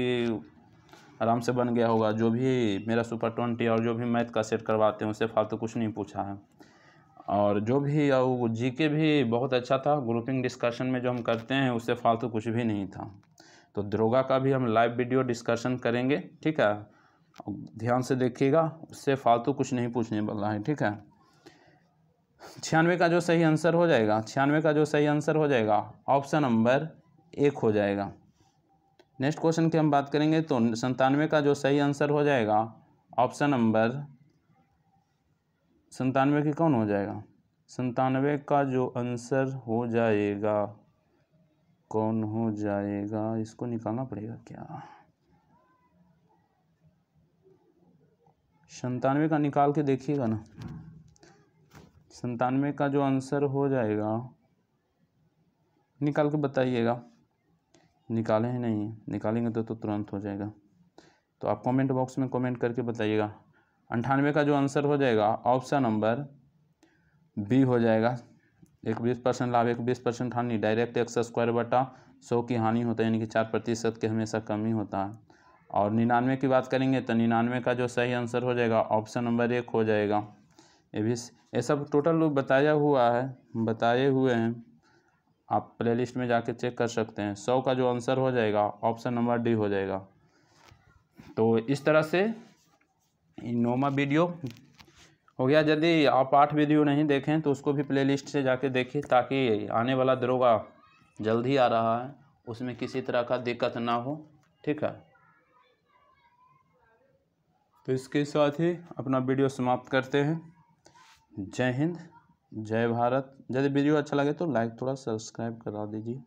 आराम से बन गया होगा जो भी मेरा सुपर ट्वेंटी और जो भी मैथ का सेट करवाते हैं उससे फालतू तो कुछ नहीं पूछा है और जो भी और जी के भी बहुत अच्छा था ग्रुपिंग डिस्कशन में जो हम करते हैं उससे फालतू तो कुछ भी नहीं था तो द्रोगा का भी हम लाइव वीडियो डिस्कशन करेंगे ठीक है ध्यान से देखिएगा उससे फालतू तो कुछ नहीं पूछने वाला है ठीक है छियानवे का जो सही आंसर हो जाएगा छियानवे का जो सही आंसर हो जाएगा ऑप्शन नंबर एक हो जाएगा नेक्स्ट क्वेश्चन की हम बात करेंगे तो संतानवे का जो सही आंसर हो जाएगा ऑप्शन नंबर संतानवे की कौन हो जाएगा संतानवे का जो आंसर हो जाएगा कौन हो जाएगा इसको निकालना पड़ेगा क्या संतानवे का निकाल के देखिएगा ना संतानवे का जो आंसर हो जाएगा निकाल के बताइएगा निकाले हैं नहीं निकालेंगे तो तो तुरंत हो जाएगा तो आप कमेंट बॉक्स में कमेंट करके बताइएगा अंठानवे का जो आंसर हो जाएगा ऑप्शन नंबर बी हो जाएगा एक बीस परसेंट लाभ एक बीस परसेंट हानि डायरेक्ट एक्स स्क्वायर बटा सौ की हानि होता है यानी कि चार प्रतिशत के हमेशा कमी होता है और निन्यानवे की बात करेंगे तो निन्यानवे का जो सही आंसर हो जाएगा ऑप्शन नंबर एक हो जाएगा भी ये सब टोटल लोग बताया हुआ है बताए हुए हैं आप प्लेलिस्ट में जाके चेक कर सकते हैं सौ का जो आंसर हो जाएगा ऑप्शन नंबर डी हो जाएगा तो इस तरह से इनोमा वीडियो हो गया यदि आप आठ वीडियो नहीं देखें तो उसको भी प्लेलिस्ट से जाके देखिए ताकि आने वाला दरोगा जल्द ही आ रहा है उसमें किसी तरह का दिक्कत ना हो ठीक है तो इसके साथ ही अपना वीडियो समाप्त करते हैं जय हिंद जय भारत यदि वीडियो अच्छा लगे तो लाइक थोड़ा सब्सक्राइब करा दीजिए